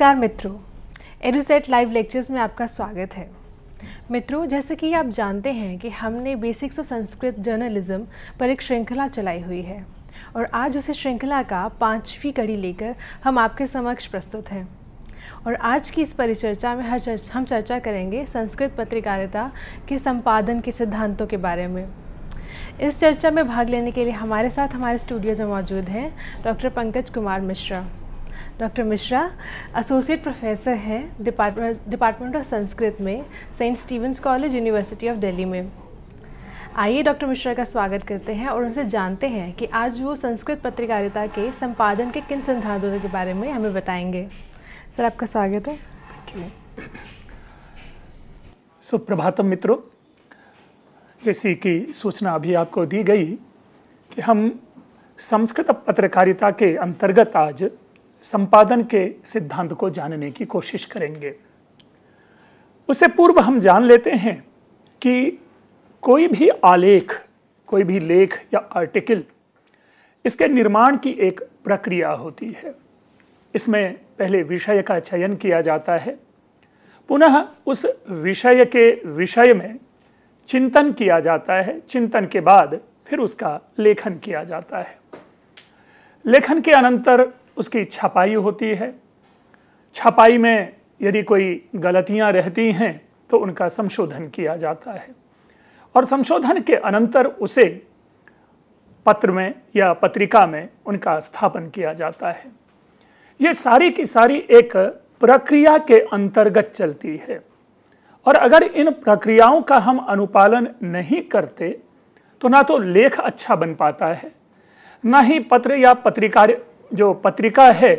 नमस्कार मित्रों एरोसेट live lectures में आपका स्वागत है मित्रों जैसे कि आप जानते हैं कि हमने बेसिक्स ऑफ संस्कृत जर्नलिज्म पर एक श्रृंखला चलाई हुई है और आज उसी श्रृंखला का पाँचवीं कड़ी लेकर हम आपके समक्ष प्रस्तुत हैं और आज की इस परिचर्चा में हर चर्च, हम चर्चा करेंगे संस्कृत पत्रकारिता के संपादन के सिद्धांतों के बारे में इस चर्चा में भाग लेने के लिए हमारे साथ हमारे स्टूडियो में मौजूद हैं doctor Pankaj Kumar Mishra doctor Mishra associate professor हैं डिपार्टमेंट डिपार्टमेंट ऑफ संस्कृत में saint Stephen's college university of Delhi में आइए डॉक्टर मिश्रा का स्वागत करते हैं और उनसे जानते हैं कि आज वो संस्कृत पत्रकारिता के संपादन के किन सिद्धांतों के बारे में हमें बताएंगे सर आपका स्वागत है थैंक यू सुप्रभातम मित्रों जैसे कि सूचना अभी आपको दी गई कि हम संस्कृत पत्रकारिता के अंतर्गत आज संपादन के सिद्धांत को जानने की कोशिश करेंगे उससे पूर्व हम जान लेते हैं कि कोई भी आलेख कोई भी लेख या आर्टिकल इसके निर्माण की एक प्रक्रिया होती है इसमें पहले विषय का चयन किया जाता है पुनः उस विषय के विषय में चिंतन किया जाता है चिंतन के बाद फिर उसका लेखन किया जाता है लेखन के अनंतर उसकी छपाई होती है छपाई में यदि कोई गलतियां रहती हैं तो उनका संशोधन किया जाता है और संशोधन के अनंतर उसे पत्र में या पत्रिका में उनका स्थापन किया जाता है ये सारी की सारी एक प्रक्रिया के अंतर्गत चलती है और अगर इन प्रक्रियाओं का हम अनुपालन नहीं करते तो ना तो लेख अच्छा बन पाता है ना ही पत्र या पत्रिका जो पत्रिका है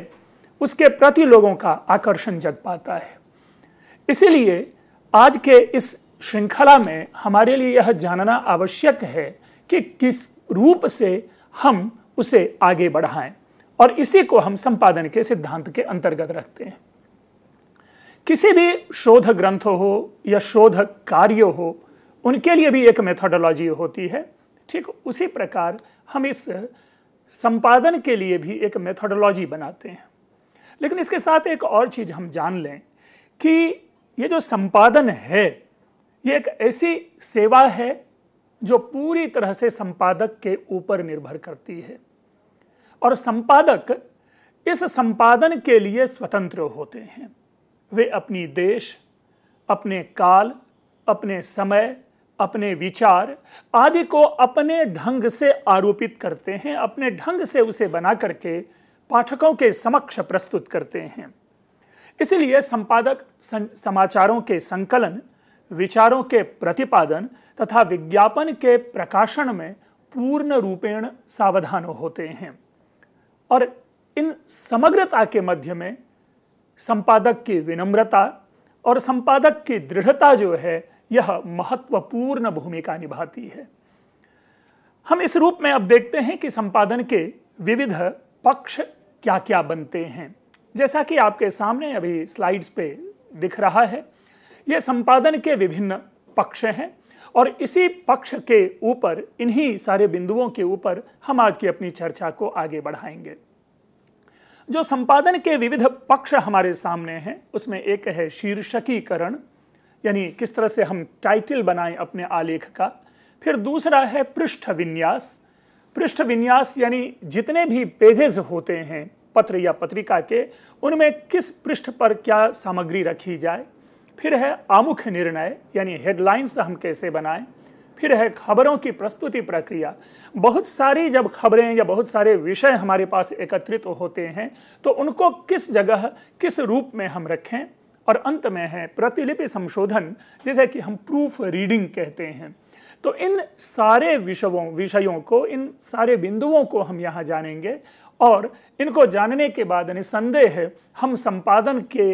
उसके प्रति लोगों का आकर्षण जग पाता है इसीलिए आज के इस श्रृंखला में हमारे लिए यह जानना आवश्यक है कि किस रूप से हम उसे आगे बढ़ाएं और इसी को हम संपादन के सिद्धांत के अंतर्गत रखते हैं किसी भी शोध ग्रंथ हो या शोध कार्य हो उनके लिए भी एक मेथोडोलॉजी होती है ठीक उसी प्रकार हम इस संपादन के लिए भी एक मेथोडोलॉजी बनाते हैं लेकिन इसके साथ एक और चीज़ हम जान लें कि ये जो संपादन है ये एक ऐसी सेवा है जो पूरी तरह से संपादक के ऊपर निर्भर करती है और संपादक इस संपादन के लिए स्वतंत्र होते हैं वे अपनी देश अपने काल अपने समय अपने विचार आदि को अपने ढंग से आरोपित करते हैं अपने ढंग से उसे बना करके पाठकों के समक्ष प्रस्तुत करते हैं इसलिए संपादक समाचारों के संकलन विचारों के प्रतिपादन तथा विज्ञापन के प्रकाशन में पूर्ण रूपेण सावधान होते हैं और इन समग्रता के मध्य में संपादक की विनम्रता और संपादक की दृढ़ता जो है यह महत्वपूर्ण भूमिका निभाती है हम इस रूप में अब देखते हैं कि संपादन के विविध पक्ष क्या क्या बनते हैं जैसा कि आपके सामने अभी स्लाइड्स पे दिख रहा है ये संपादन के विभिन्न पक्ष हैं और इसी पक्ष के ऊपर इन्हीं सारे बिंदुओं के ऊपर हम आज की अपनी चर्चा को आगे बढ़ाएंगे जो संपादन के विविध पक्ष हमारे सामने हैं उसमें एक है शीर्षकीकरण यानी किस तरह से हम टाइटल बनाएं अपने आलेख का फिर दूसरा है पृष्ठ विन्यास पृष्ठ विन्यास यानी जितने भी पेजेस होते हैं पत्र या पत्रिका के उनमें किस पृष्ठ पर क्या सामग्री रखी जाए फिर है आमुख निर्णय यानी हेडलाइंस हम कैसे बनाएं फिर है खबरों की प्रस्तुति प्रक्रिया बहुत सारी जब खबरें या बहुत सारे विषय हमारे पास एकत्रित होते हैं तो उनको किस जगह किस रूप में हम रखें और अंत में है प्रतिलिपि संशोधन जिसे कि हम प्रूफ रीडिंग कहते हैं तो इन सारे विषयों विषयों को इन सारे बिंदुओं को हम यहाँ जानेंगे और इनको जानने के बाद निसंदेह हम संपादन के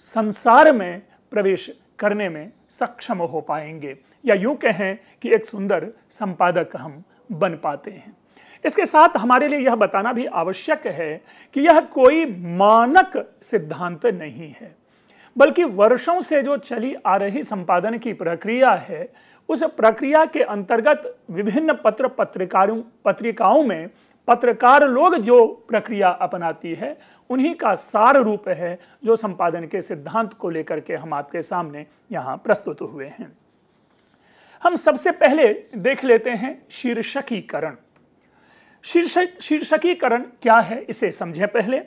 संसार में प्रवेश करने में सक्षम हो पाएंगे या यूं कहें कि एक सुंदर संपादक हम बन पाते हैं इसके साथ हमारे लिए यह बताना भी आवश्यक है कि यह कोई मानक सिद्धांत नहीं है बल्कि वर्षों से जो चली आ रही संपादन की प्रक्रिया है उस प्रक्रिया के अंतर्गत विभिन्न पत्र पत्रकारों पत्रिकाओं में पत्रकार लोग जो प्रक्रिया अपनाती है उन्हीं का सार रूप है जो संपादन के सिद्धांत को लेकर के हम आपके सामने यहाँ प्रस्तुत हुए हैं हम सबसे पहले देख लेते हैं शीर्षकीकरण शीर्षक शीर्षकीकरण क्या है इसे समझें पहले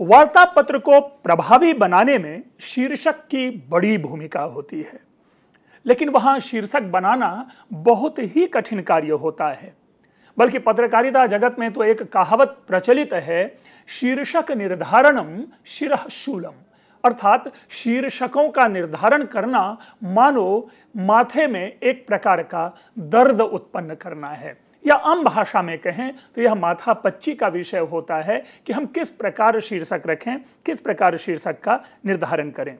वार्ता पत्र को प्रभावी बनाने में शीर्षक की बड़ी भूमिका होती है लेकिन वहां शीर्षक बनाना बहुत ही कठिन कार्य होता है बल्कि पत्रकारिता जगत में तो एक कहावत प्रचलित है शीर्षक निर्धारणम शिरशूलम शूलम अर्थात शीर्षकों का निर्धारण करना मानो माथे में एक प्रकार का दर्द उत्पन्न करना है या आम भाषा में कहें तो यह माथा पच्ची का विषय होता है कि हम किस प्रकार शीर्षक रखें किस प्रकार शीर्षक का निर्धारण करें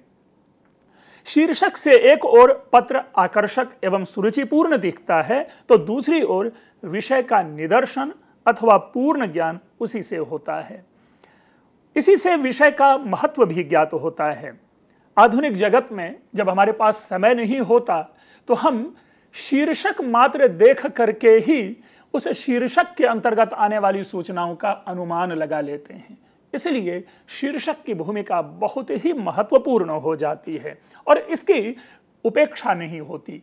शीर्षक से एक ओर पत्र आकर्षक एवं सुरुचिपूर्ण दिखता है तो दूसरी ओर विषय का निदर्शन अथवा पूर्ण ज्ञान उसी से होता है इसी से विषय का महत्व भी ज्ञात होता है आधुनिक जगत में जब हमारे पास समय नहीं होता तो हम शीर्षक मात्र देख करके ही उस शीर्षक के अंतर्गत आने वाली सूचनाओं का अनुमान लगा लेते हैं इसलिए शीर्षक की भूमिका बहुत ही महत्वपूर्ण हो जाती है और इसकी उपेक्षा नहीं होती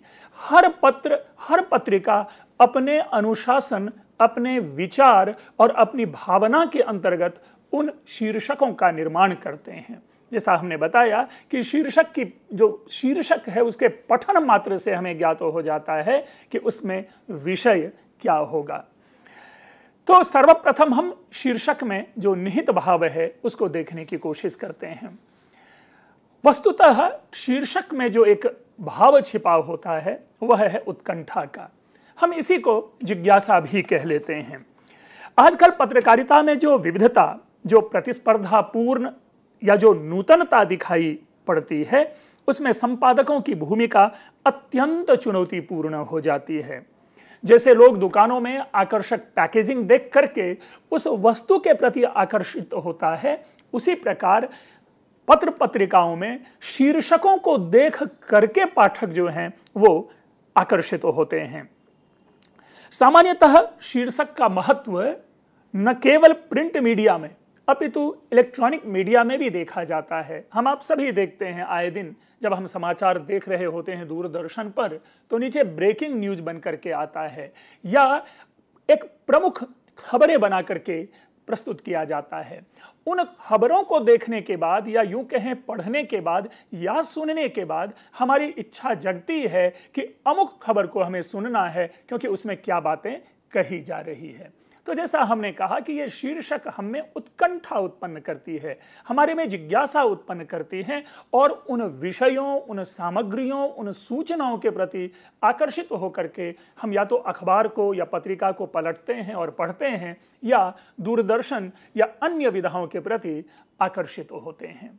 हर पत्र हर पत्रिका अपने अनुशासन अपने विचार और अपनी भावना के अंतर्गत उन शीर्षकों का निर्माण करते हैं जैसा हमने बताया कि शीर्षक की जो शीर्षक है उसके पठन मात्र से हमें ज्ञात हो जाता है कि उसमें विषय क्या होगा तो सर्वप्रथम हम शीर्षक में जो निहित भाव है उसको देखने की कोशिश करते हैं वस्तुतः शीर्षक में जो एक भाव छिपा होता है वह है उत्कंठा का हम इसी को जिज्ञासा भी कह लेते हैं आजकल पत्रकारिता में जो विविधता जो प्रतिस्पर्धा पूर्ण या जो नूतनता दिखाई पड़ती है उसमें संपादकों की भूमिका अत्यंत चुनौतीपूर्ण हो जाती है जैसे लोग दुकानों में आकर्षक पैकेजिंग देख करके उस वस्तु के प्रति आकर्षित होता है उसी प्रकार पत्र पत्रिकाओं में शीर्षकों को देख करके पाठक जो हैं वो आकर्षित होते हैं सामान्यतः शीर्षक का महत्व न केवल प्रिंट मीडिया में अपितु इलेक्ट्रॉनिक मीडिया में भी देखा जाता है हम आप सभी देखते हैं आए दिन जब हम समाचार देख रहे होते हैं दूरदर्शन पर तो नीचे ब्रेकिंग न्यूज बन करके आता है या एक प्रमुख खबरें बना करके प्रस्तुत किया जाता है उन खबरों को देखने के बाद या यूं कहें पढ़ने के बाद या सुनने के बाद हमारी इच्छा जगती है कि अमुक खबर को हमें सुनना है क्योंकि उसमें क्या बातें कही जा रही है तो जैसा हमने कहा कि ये शीर्षक हमें उत्कंठा उत्पन्न करती है हमारे में जिज्ञासा उत्पन्न करती है और उन विषयों उन सामग्रियों उन सूचनाओं के प्रति आकर्षित होकर के हम या तो अखबार को या पत्रिका को पलटते हैं और पढ़ते हैं या दूरदर्शन या अन्य विधाओं के प्रति आकर्षित होते हैं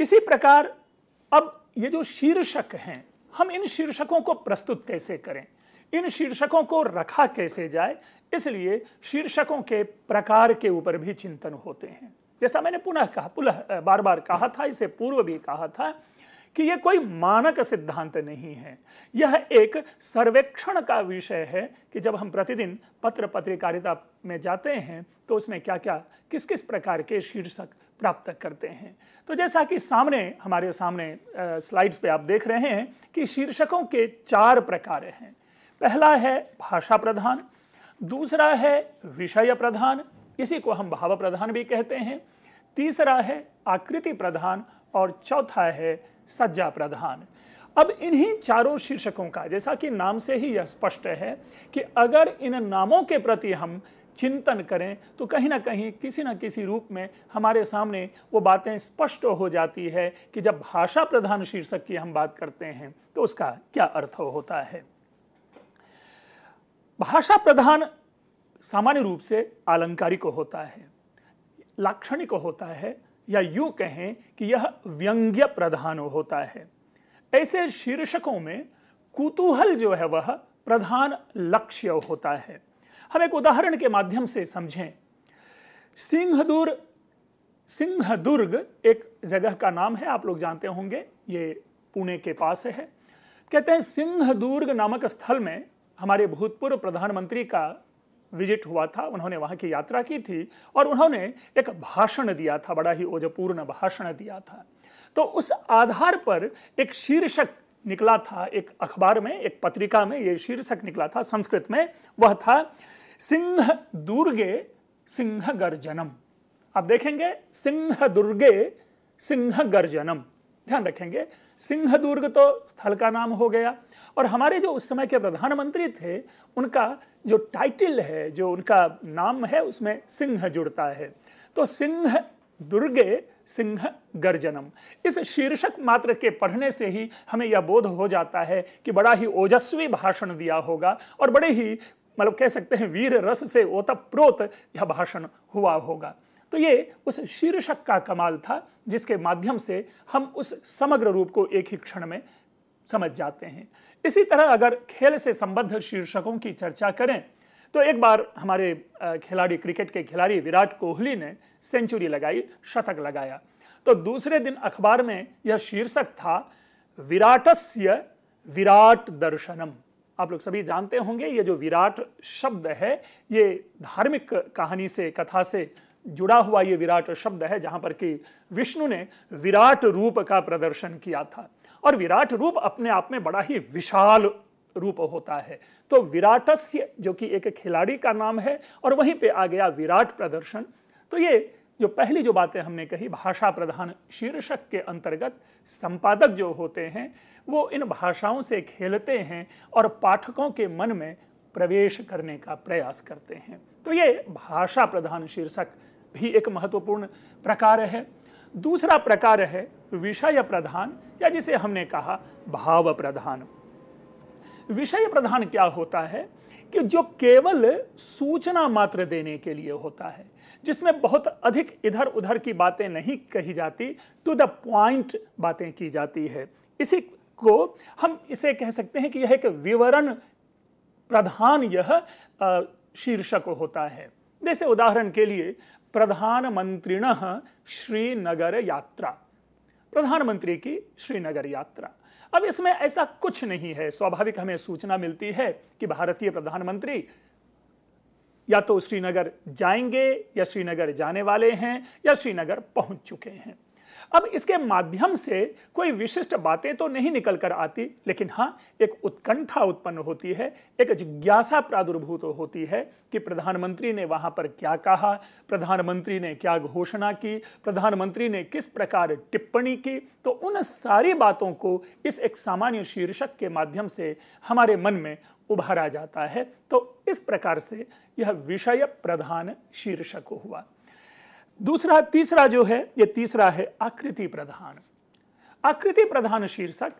इसी प्रकार अब ये जो शीर्षक हैं हम इन शीर्षकों को प्रस्तुत कैसे करें इन शीर्षकों को रखा कैसे जाए इसलिए शीर्षकों के प्रकार के ऊपर भी चिंतन होते हैं जैसा मैंने पुनः कहा पुनः बार बार कहा था इसे पूर्व भी कहा था कि यह कोई मानक सिद्धांत नहीं है यह एक सर्वेक्षण का विषय है कि जब हम प्रतिदिन पत्र पत्रकारिता में जाते हैं तो उसमें क्या क्या किस किस प्रकार के शीर्षक प्राप्त करते हैं तो जैसा कि सामने हमारे सामने स्लाइड्स पे आप देख रहे हैं कि शीर्षकों के चार प्रकार हैं पहला है भाषा प्रधान दूसरा है विषय प्रधान इसी को हम भाव प्रधान भी कहते हैं तीसरा है आकृति प्रधान और चौथा है सज्जा प्रधान अब इन्हीं चारों शीर्षकों का जैसा कि नाम से ही यह स्पष्ट है कि अगर इन नामों के प्रति हम चिंतन करें तो कहीं ना कहीं किसी ना किसी रूप में हमारे सामने वो बातें स्पष्ट हो जाती है कि जब भाषा प्रधान शीर्षक की हम बात करते हैं तो उसका क्या अर्थ होता है भाषा प्रधान सामान्य रूप से आलंकारिक होता है लाक्षणिक होता है या यूं कहें कि यह व्यंग्य प्रधान होता है ऐसे शीर्षकों में कुतूहल जो है वह प्रधान लक्ष्य होता है हम एक उदाहरण के माध्यम से समझें सिंह सिंहदुर्ग एक जगह का नाम है आप लोग जानते होंगे ये पुणे के पास है कहते हैं सिंह दुर्ग नामक स्थल में हमारे भूतपूर्व प्रधानमंत्री का विजिट हुआ था उन्होंने वहाँ की यात्रा की थी और उन्होंने एक भाषण दिया था बड़ा ही ओजपूर्ण भाषण दिया था तो उस आधार पर एक शीर्षक निकला था एक अखबार में एक पत्रिका में यह शीर्षक निकला था संस्कृत में वह था सिंह दुर्गे सिंह गर्जनम आप देखेंगे सिंह दुर्गे सिंह गर्जनम ध्यान रखेंगे सिंह दुर्ग तो स्थल का नाम हो गया और हमारे जो उस समय के प्रधानमंत्री थे उनका जो टाइटल है जो उनका नाम है उसमें सिंह जुड़ता है तो सिंह दुर्गे सिंह गर्जनम इस शीर्षक मात्र के पढ़ने से ही हमें यह बोध हो जाता है कि बड़ा ही ओजस्वी भाषण दिया होगा और बड़े ही मतलब कह सकते हैं वीर रस से ओतप्रोत यह भाषण हुआ होगा तो ये उस शीर्षक का कमाल था जिसके माध्यम से हम उस समग्र रूप को एक ही क्षण में समझ जाते हैं इसी तरह अगर खेल से संबद्ध शीर्षकों की चर्चा करें तो एक बार हमारे खिलाड़ी क्रिकेट के खिलाड़ी विराट कोहली ने सेंचुरी लगाई शतक लगाया तो दूसरे दिन अखबार में यह शीर्षक था विराटस्य विराट दर्शनम आप लोग सभी जानते होंगे ये जो विराट शब्द है ये धार्मिक कहानी से कथा से जुड़ा हुआ ये विराट शब्द है जहां पर कि विष्णु ने विराट रूप का प्रदर्शन किया था और विराट रूप अपने आप में बड़ा ही विशाल रूप होता है तो विराटस्य जो कि एक खिलाड़ी का नाम है और वहीं पे आ गया विराट प्रदर्शन तो ये जो पहली जो बातें हमने कही भाषा प्रधान शीर्षक के अंतर्गत संपादक जो होते हैं वो इन भाषाओं से खेलते हैं और पाठकों के मन में प्रवेश करने का प्रयास करते हैं तो ये भाषा प्रधान शीर्षक भी एक महत्वपूर्ण प्रकार है दूसरा प्रकार है विषय प्रधान या जिसे हमने कहा भाव प्रधान विषय प्रधान क्या होता है कि जो केवल सूचना मात्र देने के लिए होता है जिसमें बहुत अधिक इधर उधर की बातें नहीं कही जाती टू द पॉइंट बातें की जाती है इसी को हम इसे कह सकते हैं कि यह एक विवरण प्रधान यह शीर्षक होता है जैसे उदाहरण के लिए प्रधानमंत्रिण श्रीनगर यात्रा प्रधानमंत्री की श्रीनगर यात्रा अब इसमें ऐसा कुछ नहीं है स्वाभाविक हमें सूचना मिलती है कि भारतीय प्रधानमंत्री या तो श्रीनगर जाएंगे या श्रीनगर जाने वाले हैं या श्रीनगर पहुंच चुके हैं अब इसके माध्यम से कोई विशिष्ट बातें तो नहीं निकल कर आती लेकिन हाँ एक उत्कंठा उत्पन्न होती है एक जिज्ञासा प्रादुर्भूत होती है कि प्रधानमंत्री ने वहाँ पर क्या कहा प्रधानमंत्री ने क्या घोषणा की प्रधानमंत्री ने किस प्रकार टिप्पणी की तो उन सारी बातों को इस एक सामान्य शीर्षक के माध्यम से हमारे मन में उभारा जाता है तो इस प्रकार से यह विषय प्रधान शीर्षक हुआ दूसरा तीसरा जो है ये तीसरा है आकृति प्रधान आकृति प्रधान शीर्षक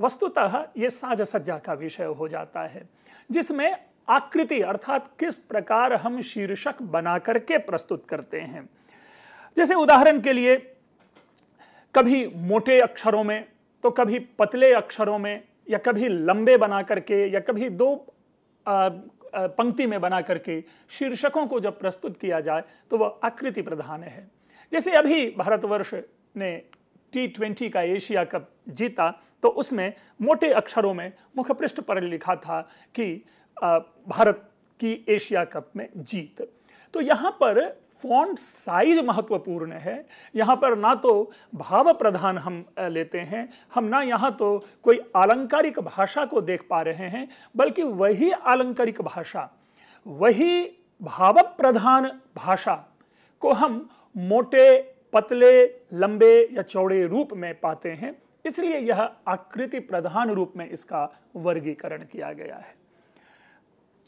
वस्तुतः ये साज सज्जा का विषय हो जाता है जिसमें आकृति अर्थात किस प्रकार हम शीर्षक बना करके प्रस्तुत करते हैं जैसे उदाहरण के लिए कभी मोटे अक्षरों में तो कभी पतले अक्षरों में या कभी लंबे बना करके या कभी दो पंक्ति में बना करके शीर्षकों को जब प्रस्तुत किया जाए तो वह आकृति प्रधान है जैसे अभी भारतवर्ष ने टी ट्वेंटी का एशिया कप जीता तो उसमें मोटे अक्षरों में मुखपृष्ठ पर लिखा था कि भारत की एशिया कप में जीत तो यहाँ पर फॉन्ट साइज महत्वपूर्ण है यहाँ पर ना तो भाव प्रधान हम लेते हैं हम ना यहाँ तो कोई आलंकारिक भाषा को देख पा रहे हैं बल्कि वही आलंकारिक भाषा वही भाव प्रधान भाषा को हम मोटे पतले लंबे या चौड़े रूप में पाते हैं इसलिए यह आकृति प्रधान रूप में इसका वर्गीकरण किया गया है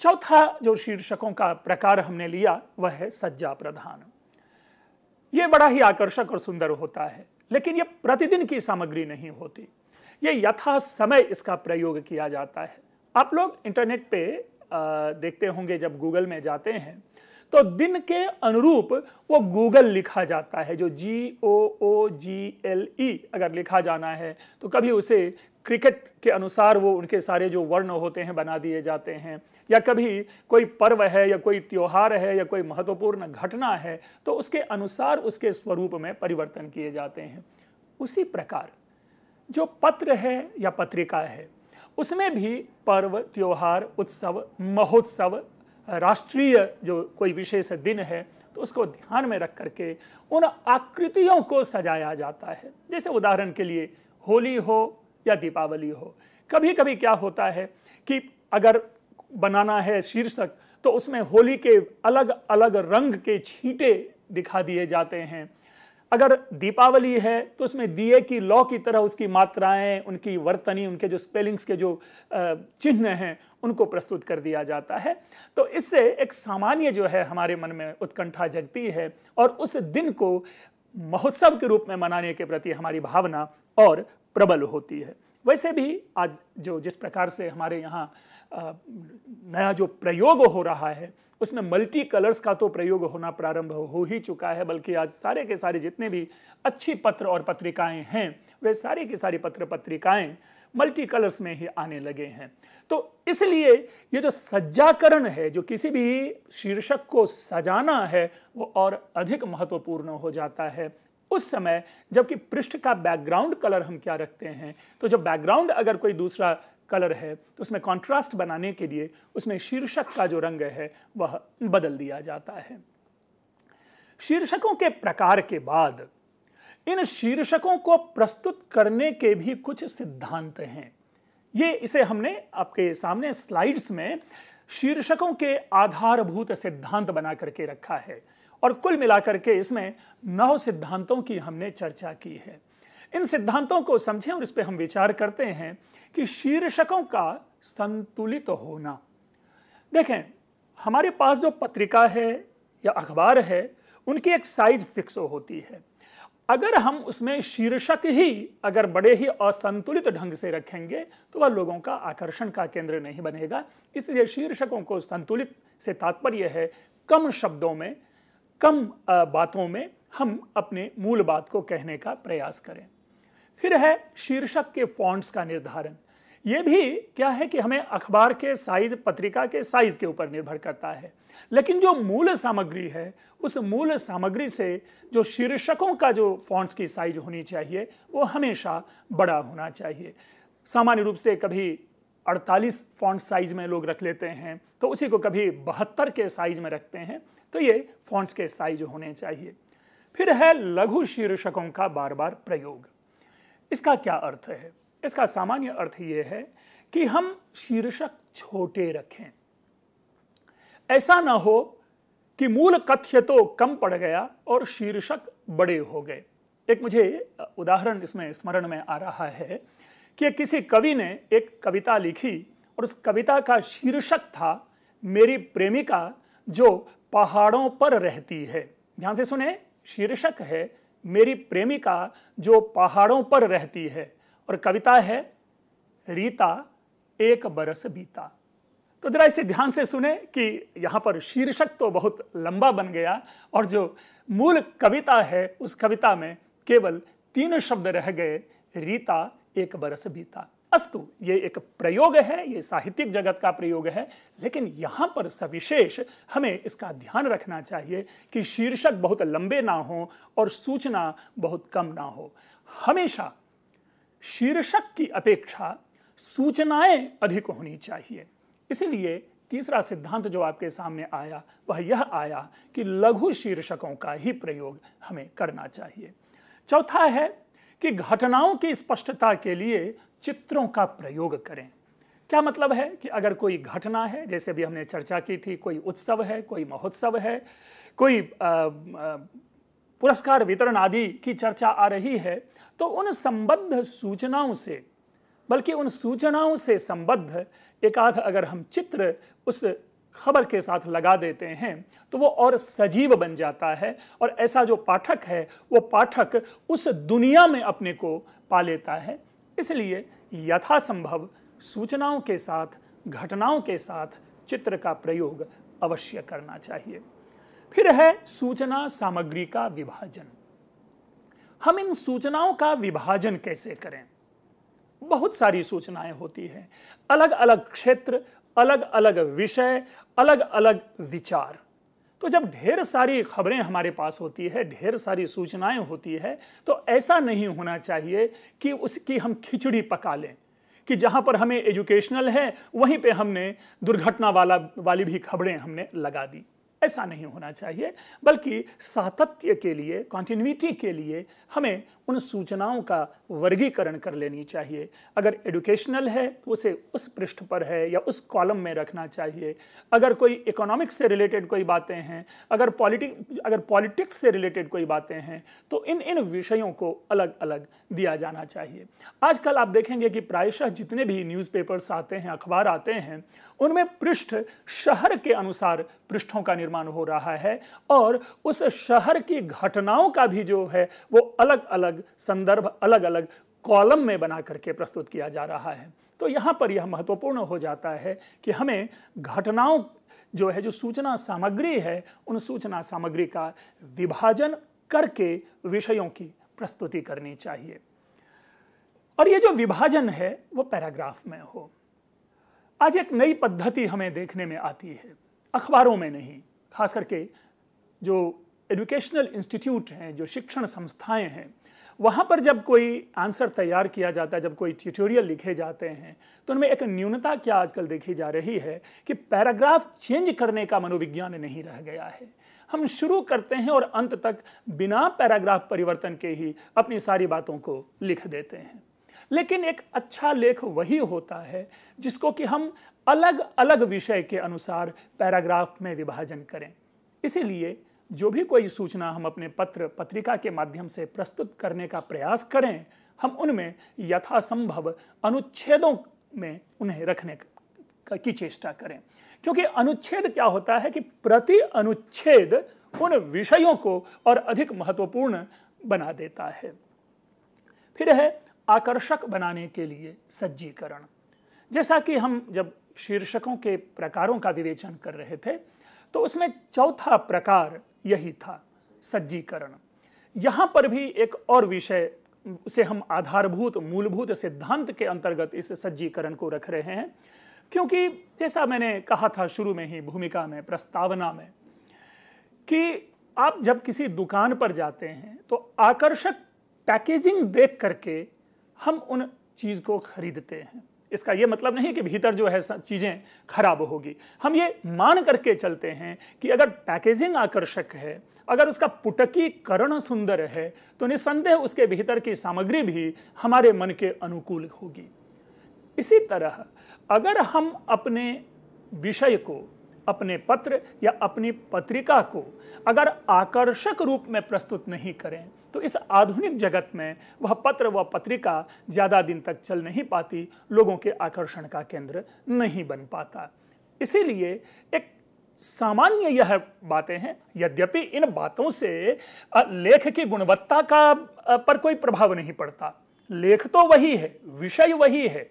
चौथा जो शीर्षकों का प्रकार हमने लिया वह है सज्जा प्रधान ये बड़ा ही आकर्षक और सुंदर होता है लेकिन यह प्रतिदिन की सामग्री नहीं होती ये यथा समय इसका प्रयोग किया जाता है आप लोग इंटरनेट पे देखते होंगे जब गूगल में जाते हैं तो दिन के अनुरूप वो गूगल लिखा जाता है जो जी ओ ओ जी एल ई अगर लिखा जाना है तो कभी उसे क्रिकेट के अनुसार वो उनके सारे जो वर्ण होते हैं बना दिए जाते हैं या कभी कोई पर्व है या कोई त्यौहार है या कोई महत्वपूर्ण घटना है तो उसके अनुसार उसके स्वरूप में परिवर्तन किए जाते हैं उसी प्रकार जो पत्र है या पत्रिका है उसमें भी पर्व त्यौहार उत्सव महोत्सव राष्ट्रीय जो कोई विशेष दिन है तो उसको ध्यान में रख करके उन आकृतियों को सजाया जाता है जैसे उदाहरण के लिए होली हो या दीपावली हो कभी कभी क्या होता है कि अगर बनाना है शीर्षक तो उसमें होली के अलग अलग रंग के छींटे दिखा दिए जाते हैं अगर दीपावली है तो उसमें दिए की लौ की तरह उसकी मात्राएं उनकी वर्तनी उनके जो स्पेलिंग्स के जो चिन्ह हैं उनको प्रस्तुत कर दिया जाता है तो इससे एक सामान्य जो है हमारे मन में उत्कंठा जगती है और उस दिन को महोत्सव के रूप में मनाने के प्रति हमारी भावना और प्रबल होती है वैसे भी आज जो जिस प्रकार से हमारे यहाँ नया जो प्रयोग हो रहा है उसमें मल्टी कलर्स का तो प्रयोग होना प्रारंभ हो ही चुका है बल्कि आज सारे के सारे जितने भी अच्छी पत्र और पत्रिकाएं हैं वे सारे की सारी पत्र पत्रिकाएं मल्टी कलर्स में ही आने लगे हैं तो इसलिए ये जो सज्जाकरण है जो किसी भी शीर्षक को सजाना है वो और अधिक महत्वपूर्ण हो जाता है उस समय जबकि पृष्ठ का बैकग्राउंड कलर हम क्या रखते हैं तो जो बैकग्राउंड अगर कोई दूसरा कलर है तो उसमें कॉन्ट्रास्ट बनाने के लिए उसमें शीर्षक का जो रंग है वह बदल दिया जाता है शीर्षकों के प्रकार के बाद इन शीर्षकों को प्रस्तुत करने के भी कुछ सिद्धांत हैं ये इसे हमने आपके सामने स्लाइड्स में शीर्षकों के आधारभूत सिद्धांत बना करके रखा है और कुल मिलाकर के इसमें नौ सिद्धांतों की हमने चर्चा की है इन सिद्धांतों को समझें और इस पर हम विचार करते हैं कि शीर्षकों का संतुलित तो होना देखें हमारे पास जो पत्रिका है या अखबार है उनकी एक साइज फिक्स होती है अगर हम उसमें शीर्षक ही अगर बड़े ही असंतुलित ढंग से रखेंगे तो वह लोगों का आकर्षण का केंद्र नहीं बनेगा इसलिए शीर्षकों को संतुलित से तात्पर्य है कम शब्दों में कम बातों में हम अपने मूल बात को कहने का प्रयास करें फिर है शीर्षक के फॉन्ट्स का निर्धारण ये भी क्या है कि हमें अखबार के साइज पत्रिका के साइज के ऊपर निर्भर करता है लेकिन जो मूल सामग्री है उस मूल सामग्री से जो शीर्षकों का जो फॉन्ट्स की साइज होनी चाहिए वो हमेशा बड़ा होना चाहिए सामान्य रूप से कभी 48 फॉन्ट साइज में लोग रख लेते हैं तो उसी को कभी बहत्तर के साइज में रखते हैं तो ये फॉन्ट्स के साइज होने चाहिए फिर है लघु शीर्षकों का बार बार प्रयोग इसका क्या अर्थ है इसका सामान्य अर्थ यह है कि हम शीर्षक छोटे रखें ऐसा ना हो कि मूल कथ्य तो कम पड़ गया और शीर्षक बड़े हो गए एक मुझे उदाहरण इसमें स्मरण में आ रहा है कि किसी कवि ने एक कविता लिखी और उस कविता का शीर्षक था मेरी प्रेमिका जो पहाड़ों पर रहती है ध्यान से सुने शीर्षक है मेरी प्रेमिका जो पहाड़ों पर रहती है और कविता है रीता एक बरस बीता तो जरा इसे ध्यान से सुने कि यहाँ पर शीर्षक तो बहुत लंबा बन गया और जो मूल कविता है उस कविता में केवल तीन शब्द रह गए रीता एक बरस बीता अस्तु ये एक प्रयोग है ये साहित्यिक जगत का प्रयोग है लेकिन यहाँ पर सविशेष हमें इसका ध्यान रखना चाहिए कि शीर्षक बहुत लंबे ना हो और सूचना बहुत कम ना हो हमेशा शीर्षक की अपेक्षा सूचनाएं अधिक होनी चाहिए इसीलिए तीसरा सिद्धांत जो आपके सामने आया वह यह आया कि लघु शीर्षकों का ही प्रयोग हमें करना चाहिए चौथा है कि घटनाओं की स्पष्टता के लिए चित्रों का प्रयोग करें क्या मतलब है कि अगर कोई घटना है जैसे अभी हमने चर्चा की थी कोई उत्सव है कोई महोत्सव है कोई आ, आ, पुरस्कार वितरण आदि की चर्चा आ रही है तो उन संबद्ध सूचनाओं से बल्कि उन सूचनाओं से संबद्ध एक आध अगर हम चित्र उस खबर के साथ लगा देते हैं तो वो और सजीव बन जाता है और ऐसा जो पाठक है वो पाठक उस दुनिया में अपने को पा लेता है इसलिए यथासंभव सूचनाओं के साथ घटनाओं के साथ चित्र का प्रयोग अवश्य करना चाहिए फिर है सूचना सामग्री का विभाजन हम इन सूचनाओं का विभाजन कैसे करें बहुत सारी सूचनाएं होती हैं अलग अलग क्षेत्र अलग अलग विषय अलग अलग विचार तो जब ढेर सारी खबरें हमारे पास होती है ढेर सारी सूचनाएं होती है तो ऐसा नहीं होना चाहिए कि उसकी हम खिचड़ी पका लें कि जहां पर हमें एजुकेशनल है वहीं पे हमने दुर्घटना वाला वाली भी खबरें हमने लगा दी ऐसा नहीं होना चाहिए बल्कि सातत्य के लिए कॉन्टिन्यूटी के लिए हमें उन सूचनाओं का वर्गीकरण कर लेनी चाहिए अगर एडुकेशनल है तो उसे उस पृष्ठ पर है या उस कॉलम में रखना चाहिए अगर कोई इकोनॉमिक्स से रिलेटेड कोई बातें हैं अगर पॉलिटिक अगर पॉलिटिक्स से रिलेटेड कोई बातें हैं तो इन इन विषयों को अलग अलग दिया जाना चाहिए आजकल आप देखेंगे कि प्रायशः जितने भी न्यूज़पेपर्स आते हैं अखबार आते हैं उनमें पृष्ठ शहर के अनुसार पृष्ठों का निर्माण हो रहा है और उस शहर की घटनाओं का भी जो है वो अलग अलग संदर्भ अलग अलग कॉलम में बना करके प्रस्तुत किया जा रहा है तो यहाँ पर यह महत्वपूर्ण हो जाता है कि हमें घटनाओं जो है जो सूचना सामग्री है उन सूचना सामग्री का विभाजन करके विषयों की प्रस्तुति करनी चाहिए और ये जो विभाजन है वो पैराग्राफ में हो आज एक नई पद्धति हमें देखने में आती है अखबारों में नहीं खास करके जो एजुकेशनल इंस्टीट्यूट हैं जो शिक्षण संस्थाएं हैं वहाँ पर जब कोई आंसर तैयार किया जाता है जब कोई ट्यूटोरियल लिखे जाते हैं तो उनमें एक न्यूनता क्या आजकल देखी जा रही है कि पैराग्राफ चेंज करने का मनोविज्ञान नहीं रह गया है हम शुरू करते हैं और अंत तक बिना पैराग्राफ परिवर्तन के ही अपनी सारी बातों को लिख देते हैं लेकिन एक अच्छा लेख वही होता है जिसको कि हम अलग अलग विषय के अनुसार पैराग्राफ में विभाजन करें इसीलिए जो भी कोई सूचना हम अपने पत्र पत्रिका के माध्यम से प्रस्तुत करने का प्रयास करें हम उनमें यथासंभव अनुच्छेदों में उन्हें रखने की चेष्टा करें क्योंकि अनुच्छेद क्या होता है कि प्रति अनुच्छेद उन विषयों को और अधिक महत्वपूर्ण बना देता है फिर है आकर्षक बनाने के लिए सज्जीकरण जैसा कि हम जब शीर्षकों के प्रकारों का विवेचन कर रहे थे तो उसमें चौथा प्रकार यही था सज्जीकरण यहाँ पर भी एक और विषय से हम आधारभूत मूलभूत सिद्धांत के अंतर्गत इस सज्जीकरण को रख रहे हैं क्योंकि जैसा मैंने कहा था शुरू में ही भूमिका में प्रस्तावना में कि आप जब किसी दुकान पर जाते हैं तो आकर्षक पैकेजिंग देख करके हम उन चीज़ को खरीदते हैं इसका ये मतलब नहीं कि भीतर जो है चीज़ें खराब होगी हम ये मान करके चलते हैं कि अगर पैकेजिंग आकर्षक है अगर उसका पुटकीकरण सुंदर है तो निसंदेह उसके भीतर की सामग्री भी हमारे मन के अनुकूल होगी इसी तरह अगर हम अपने विषय को अपने पत्र या अपनी पत्रिका को अगर आकर्षक रूप में प्रस्तुत नहीं करें तो इस आधुनिक जगत में वह पत्र व पत्रिका ज़्यादा दिन तक चल नहीं पाती लोगों के आकर्षण का केंद्र नहीं बन पाता इसीलिए एक सामान्य यह बातें हैं यद्यपि इन बातों से लेख की गुणवत्ता का पर कोई प्रभाव नहीं पड़ता लेख तो वही है विषय वही है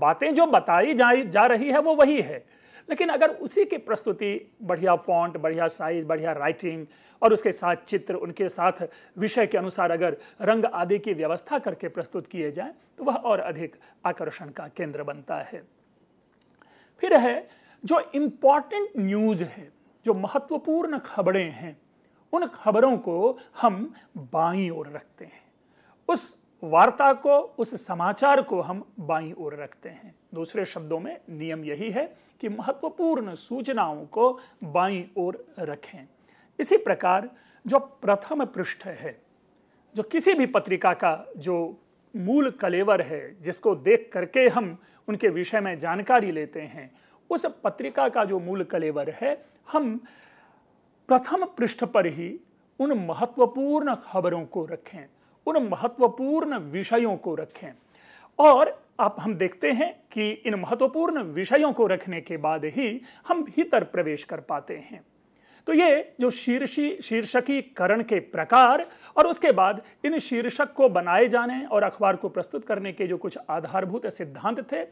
बातें जो बताई जा, जा रही है वो वही है लेकिन अगर उसी की प्रस्तुति बढ़िया फॉन्ट बढ़िया साइज बढ़िया राइटिंग और उसके साथ चित्र उनके साथ विषय के अनुसार अगर रंग आदि की व्यवस्था करके प्रस्तुत किए जाए तो वह और अधिक आकर्षण का केंद्र बनता है फिर है जो इम्पॉर्टेंट न्यूज़ है जो महत्वपूर्ण खबरें हैं उन खबरों को हम बाई ओर रखते हैं उस वार्ता को उस समाचार को हम बाई ओर रखते हैं दूसरे शब्दों में नियम यही है की महत्वपूर्ण सूचनाओं को बाई ओर रखें इसी प्रकार जो प्रथम पृष्ठ है जो किसी भी पत्रिका का जो मूल कलेवर है जिसको देख करके हम उनके विषय में जानकारी लेते हैं उस पत्रिका का जो मूल कलेवर है हम प्रथम पृष्ठ पर ही उन महत्वपूर्ण खबरों को रखें उन महत्वपूर्ण विषयों को रखें और आप हम देखते हैं कि इन महत्वपूर्ण विषयों को रखने के बाद ही हम भीतर प्रवेश कर पाते हैं तो ये जो शीर्षी शीर्षकीकरण के प्रकार और उसके बाद इन शीर्षक को बनाए जाने और अखबार को प्रस्तुत करने के जो कुछ आधारभूत सिद्धांत थे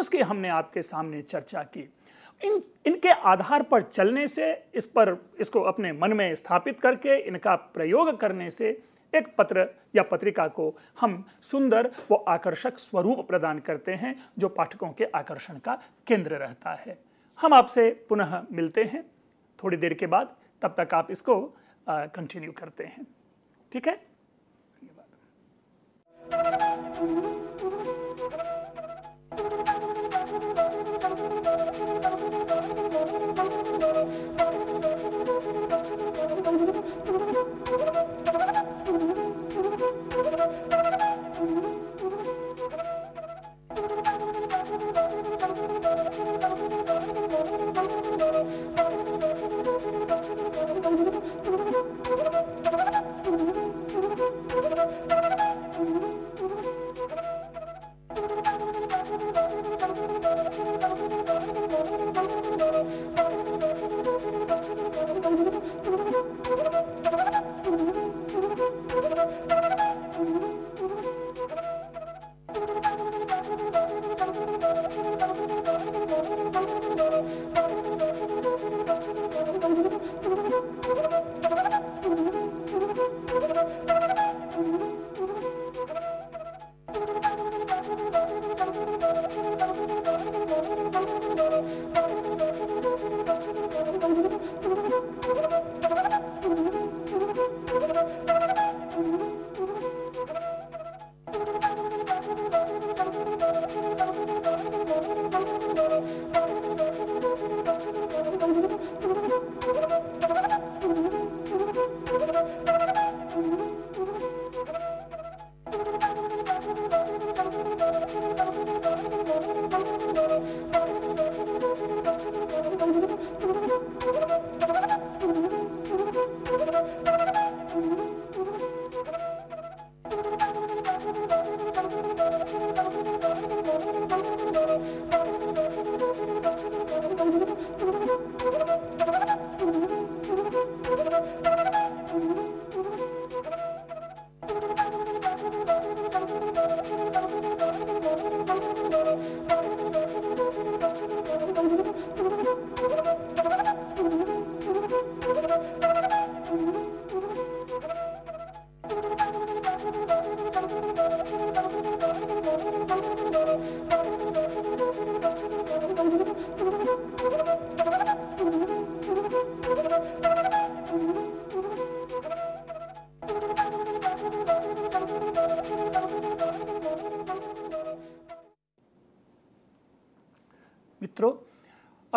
उसकी हमने आपके सामने चर्चा की इन इनके आधार पर चलने से इस पर इसको अपने मन में स्थापित करके इनका प्रयोग करने से एक पत्र या पत्रिका को हम सुंदर व आकर्षक स्वरूप प्रदान करते हैं जो पाठकों के आकर्षण का केंद्र रहता है हम आपसे पुनः मिलते हैं थोड़ी देर के बाद तब तक आप इसको कंटिन्यू करते हैं ठीक है धन्यवाद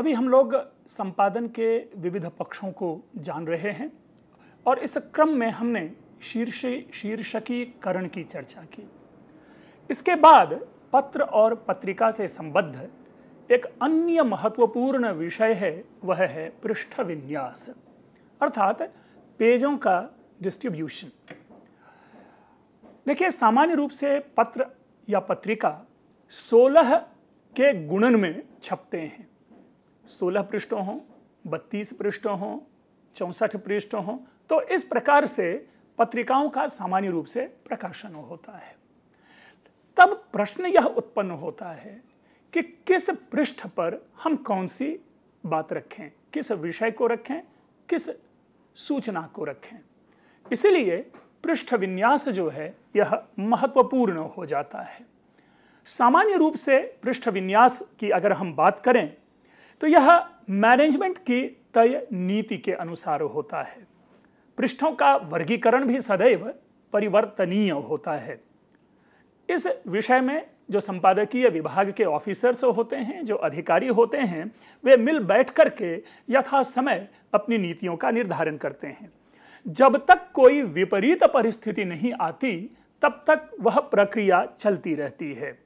अभी हम लोग संपादन के विविध पक्षों को जान रहे हैं और इस क्रम में हमने शीर्ष शीर्षकीकरण की चर्चा की इसके बाद पत्र और पत्रिका से संबद्ध एक अन्य महत्वपूर्ण विषय है वह है पृष्ठ विन्यास अर्थात पेजों का डिस्ट्रीब्यूशन देखिए सामान्य रूप से पत्र या पत्रिका 16 के गुणन में छपते हैं सोलह पृष्ठों हों बत्तीस पृष्ठों हों चौंसठ पृष्ठों हों तो इस प्रकार से पत्रिकाओं का सामान्य रूप से प्रकाशन होता है तब प्रश्न यह उत्पन्न होता है कि किस पृष्ठ पर हम कौन सी बात रखें किस विषय को रखें किस सूचना को रखें इसलिए पृष्ठ विन्यास जो है यह महत्वपूर्ण हो जाता है सामान्य रूप से पृष्ठ विन्यास की अगर हम बात करें तो यह मैनेजमेंट की तय नीति के अनुसार होता है पृष्ठों का वर्गीकरण भी सदैव परिवर्तनीय होता है इस विषय में जो संपादकीय विभाग के ऑफिसर्स होते हैं जो अधिकारी होते हैं वे मिल बैठ कर के यथा समय अपनी नीतियों का निर्धारण करते हैं जब तक कोई विपरीत परिस्थिति नहीं आती तब तक वह प्रक्रिया चलती रहती है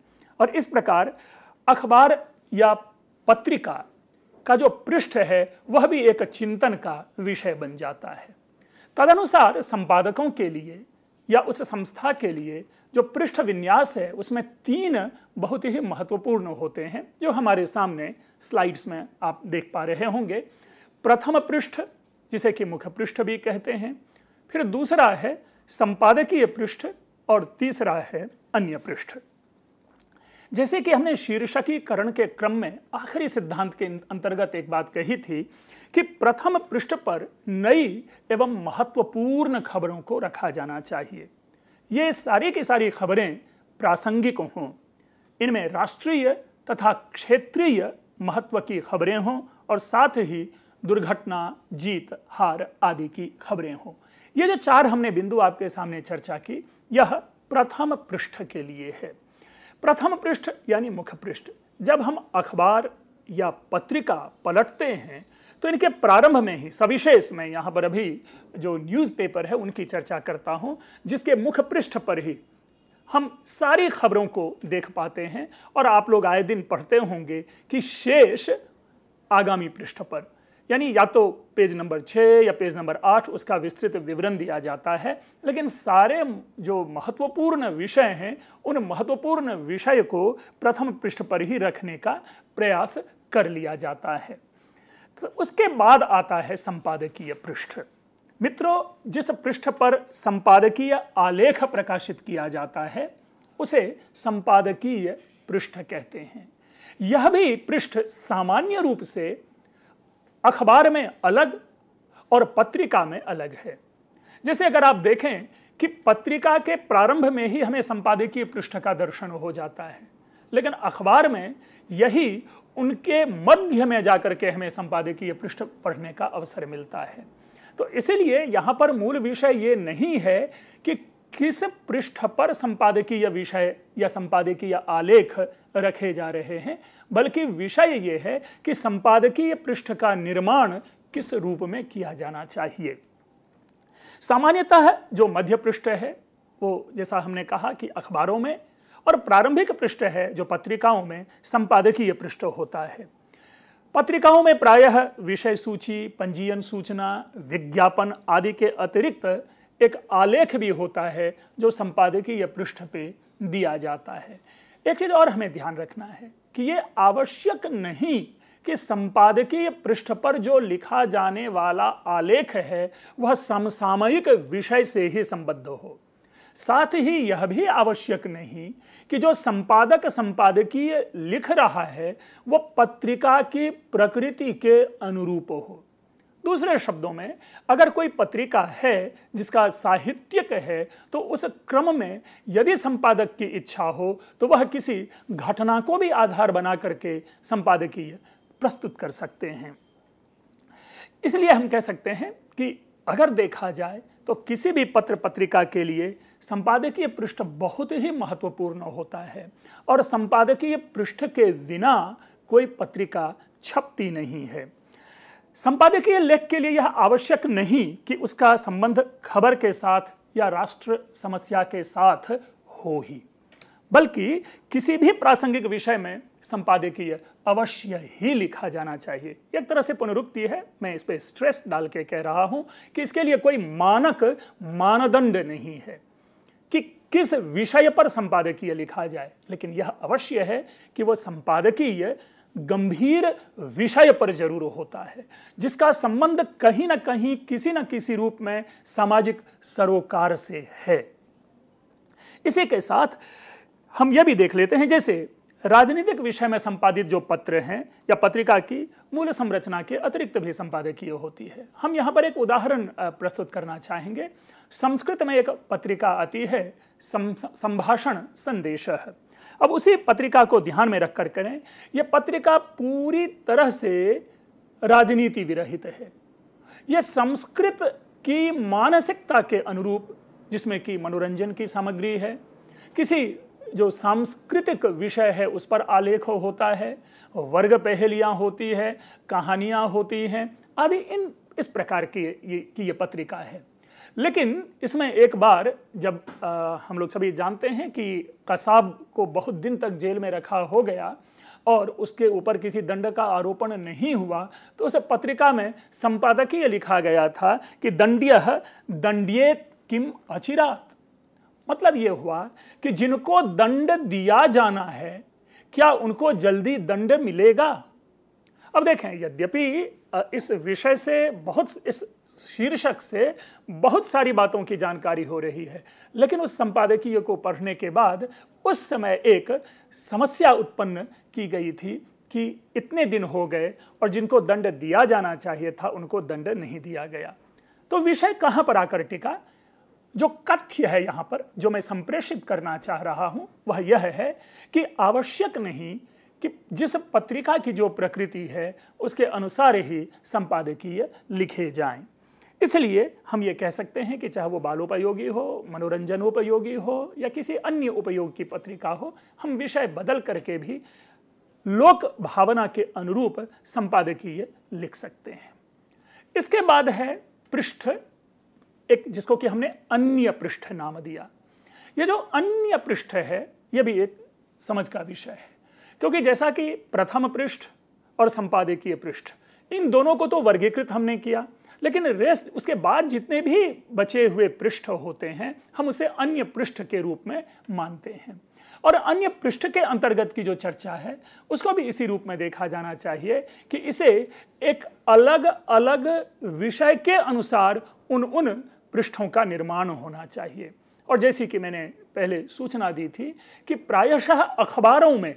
और इस प्रकार अखबार या पत्रिका का जो पृष्ठ है वह भी एक चिंतन का विषय बन जाता है तदनुसार संपादकों के लिए या उस संस्था के लिए जो पृष्ठ विन्यास है उसमें तीन बहुत ही महत्वपूर्ण होते हैं जो हमारे सामने स्लाइड्स में आप देख पा रहे होंगे प्रथम पृष्ठ जिसे कि मुख्य पृष्ठ भी कहते हैं फिर दूसरा है संपादकीय पृष्ठ और तीसरा है अन्य पृष्ठ जैसे कि हमने शीर्षकीकरण के क्रम में आखिरी सिद्धांत के अंतर्गत एक बात कही थी कि प्रथम पृष्ठ पर नई एवं महत्वपूर्ण खबरों को रखा जाना चाहिए ये सारी की सारी खबरें प्रासंगिक हों इनमें राष्ट्रीय तथा क्षेत्रीय महत्व की खबरें हों और साथ ही दुर्घटना जीत हार आदि की खबरें हों ये जो चार हमने बिंदु आपके सामने चर्चा की यह प्रथम पृष्ठ के लिए है प्रथम पृष्ठ यानी मुख्य पृष्ठ जब हम अखबार या पत्रिका पलटते हैं तो इनके प्रारंभ में ही सविशेष में यहाँ पर अभी जो न्यूज़पेपर है उनकी चर्चा करता हूँ जिसके मुख्य पृष्ठ पर ही हम सारी खबरों को देख पाते हैं और आप लोग आए दिन पढ़ते होंगे कि शेष आगामी पृष्ठ पर यानी या तो पेज नंबर छः या पेज नंबर आठ उसका विस्तृत विवरण दिया जाता है लेकिन सारे जो महत्वपूर्ण विषय हैं उन महत्वपूर्ण विषय को प्रथम पृष्ठ पर ही रखने का प्रयास कर लिया जाता है तो उसके बाद आता है संपादकीय पृष्ठ मित्रों जिस पृष्ठ पर संपादकीय आलेख प्रकाशित किया जाता है उसे संपादकीय पृष्ठ कहते हैं यह भी पृष्ठ सामान्य रूप से अखबार में अलग और पत्रिका में अलग है जैसे अगर आप देखें कि पत्रिका के प्रारंभ में ही हमें संपादकीय पृष्ठ का दर्शन हो जाता है लेकिन अखबार में यही उनके मध्य में जाकर के हमें संपादकीय पृष्ठ पढ़ने का अवसर मिलता है तो इसीलिए यहाँ पर मूल विषय ये नहीं है कि किस पृष्ठ पर संपादकीय विषय या संपादकीय आलेख रखे जा रहे हैं बल्कि विषय ये है कि संपादकीय पृष्ठ का निर्माण किस रूप में किया जाना चाहिए सामान्यतः जो मध्य पृष्ठ है वो जैसा हमने कहा कि अखबारों में और प्रारंभिक पृष्ठ है जो पत्रिकाओं में संपादकीय पृष्ठ होता है पत्रिकाओं में प्रायः विषय सूची पंजीयन सूचना विज्ञापन आदि के अतिरिक्त एक आलेख भी होता है जो संपादकीय पृष्ठ पे दिया जाता है एक चीज़ और हमें ध्यान रखना है कि ये आवश्यक नहीं कि संपादकीय पृष्ठ पर जो लिखा जाने वाला आलेख है वह समसामयिक विषय से ही संबद्ध हो साथ ही यह भी आवश्यक नहीं कि जो संपादक संपादकीय लिख रहा है वह पत्रिका की प्रकृति के अनुरूप हो दूसरे शब्दों में अगर कोई पत्रिका है जिसका साहित्यिक है तो उस क्रम में यदि संपादक की इच्छा हो तो वह किसी घटना को भी आधार बना करके संपादकीय प्रस्तुत कर सकते हैं इसलिए हम कह सकते हैं कि अगर देखा जाए तो किसी भी पत्र पत्रिका के लिए संपादकीय पृष्ठ बहुत ही महत्वपूर्ण होता है और संपादकीय पृष्ठ के बिना कोई पत्रिका छपती नहीं है संपादकीय लेख के लिए यह आवश्यक नहीं कि उसका संबंध खबर के साथ या राष्ट्र समस्या के साथ हो ही बल्कि किसी भी प्रासंगिक विषय में संपादकीय अवश्य ही लिखा जाना चाहिए एक तरह से पुनरुक्ति है मैं इस पर स्ट्रेस डाल के कह रहा हूं कि इसके लिए कोई मानक मानदंड नहीं है कि किस विषय पर संपादकीय लिखा जाए लेकिन यह अवश्य है कि वह संपादकीय गंभीर विषय पर जरूर होता है जिसका संबंध कहीं ना कहीं किसी न किसी रूप में सामाजिक सरोकार से है इसी के साथ हम यह भी देख लेते हैं जैसे राजनीतिक विषय में संपादित जो पत्र हैं या पत्रिका की मूल संरचना के अतिरिक्त भी संपादकीय होती है हम यहाँ पर एक उदाहरण प्रस्तुत करना चाहेंगे संस्कृत में एक पत्रिका आती है संभाषण संदेश है अब उसी पत्रिका को ध्यान में रखकर करें यह पत्रिका पूरी तरह से राजनीति विरहित है यह संस्कृत की मानसिकता के अनुरूप जिसमें कि मनोरंजन की सामग्री है किसी जो सांस्कृतिक विषय है उस पर आलेख होता है वर्ग पहेलियाँ होती है कहानियाँ होती हैं आदि इन इस प्रकार की ये की ये पत्रिका है लेकिन इसमें एक बार जब आ, हम लोग सभी जानते हैं कि कसाब को बहुत दिन तक जेल में रखा हो गया और उसके ऊपर किसी दंड का आरोपण नहीं हुआ तो उसे पत्रिका में संपादकीय लिखा गया था कि दंडिय दंडिये किम अचिरात मतलब ये हुआ कि जिनको दंड दिया जाना है क्या उनको जल्दी दंड मिलेगा अब देखें यद्यपि इस विषय से बहुत इस शीर्षक से बहुत सारी बातों की जानकारी हो रही है लेकिन उस संपादकीय को पढ़ने के बाद उस समय एक समस्या उत्पन्न की गई थी कि इतने दिन हो गए और जिनको दंड दिया जाना चाहिए था उनको दंड नहीं दिया गया तो विषय कहाँ पर आकर टिका जो तथ्य है यहाँ पर जो मैं संप्रेषित करना चाह रहा हूँ वह यह है कि आवश्यक नहीं कि जिस पत्रिका की जो प्रकृति है उसके अनुसार ही संपादकीय लिखे जाएं इसलिए हम ये कह सकते हैं कि चाहे वो बालोपयोगी हो मनोरंजन उपयोगी हो या किसी अन्य उपयोग की पत्रिका हो हम विषय बदल करके भी लोक भावना के अनुरूप संपादकीय लिख सकते हैं इसके बाद है पृष्ठ एक जिसको कि हमने अन्य पृष्ठ नाम दिया ये जो अन्य पृष्ठ है ये भी एक समझ का विषय है क्योंकि जैसा कि प्रथम पृष्ठ और संपादकीय पृष्ठ इन दोनों को तो वर्गीकृत हमने किया लेकिन रेस्ट उसके बाद जितने भी बचे हुए पृष्ठ होते हैं हम उसे अन्य पृष्ठ के रूप में मानते हैं और अन्य पृष्ठ के अंतर्गत की जो चर्चा है उसको भी इसी रूप में देखा जाना चाहिए कि इसे एक अलग अलग विषय के अनुसार उन उन पृष्ठों का निर्माण होना चाहिए और जैसी कि मैंने पहले सूचना दी थी कि प्रायशः अखबारों में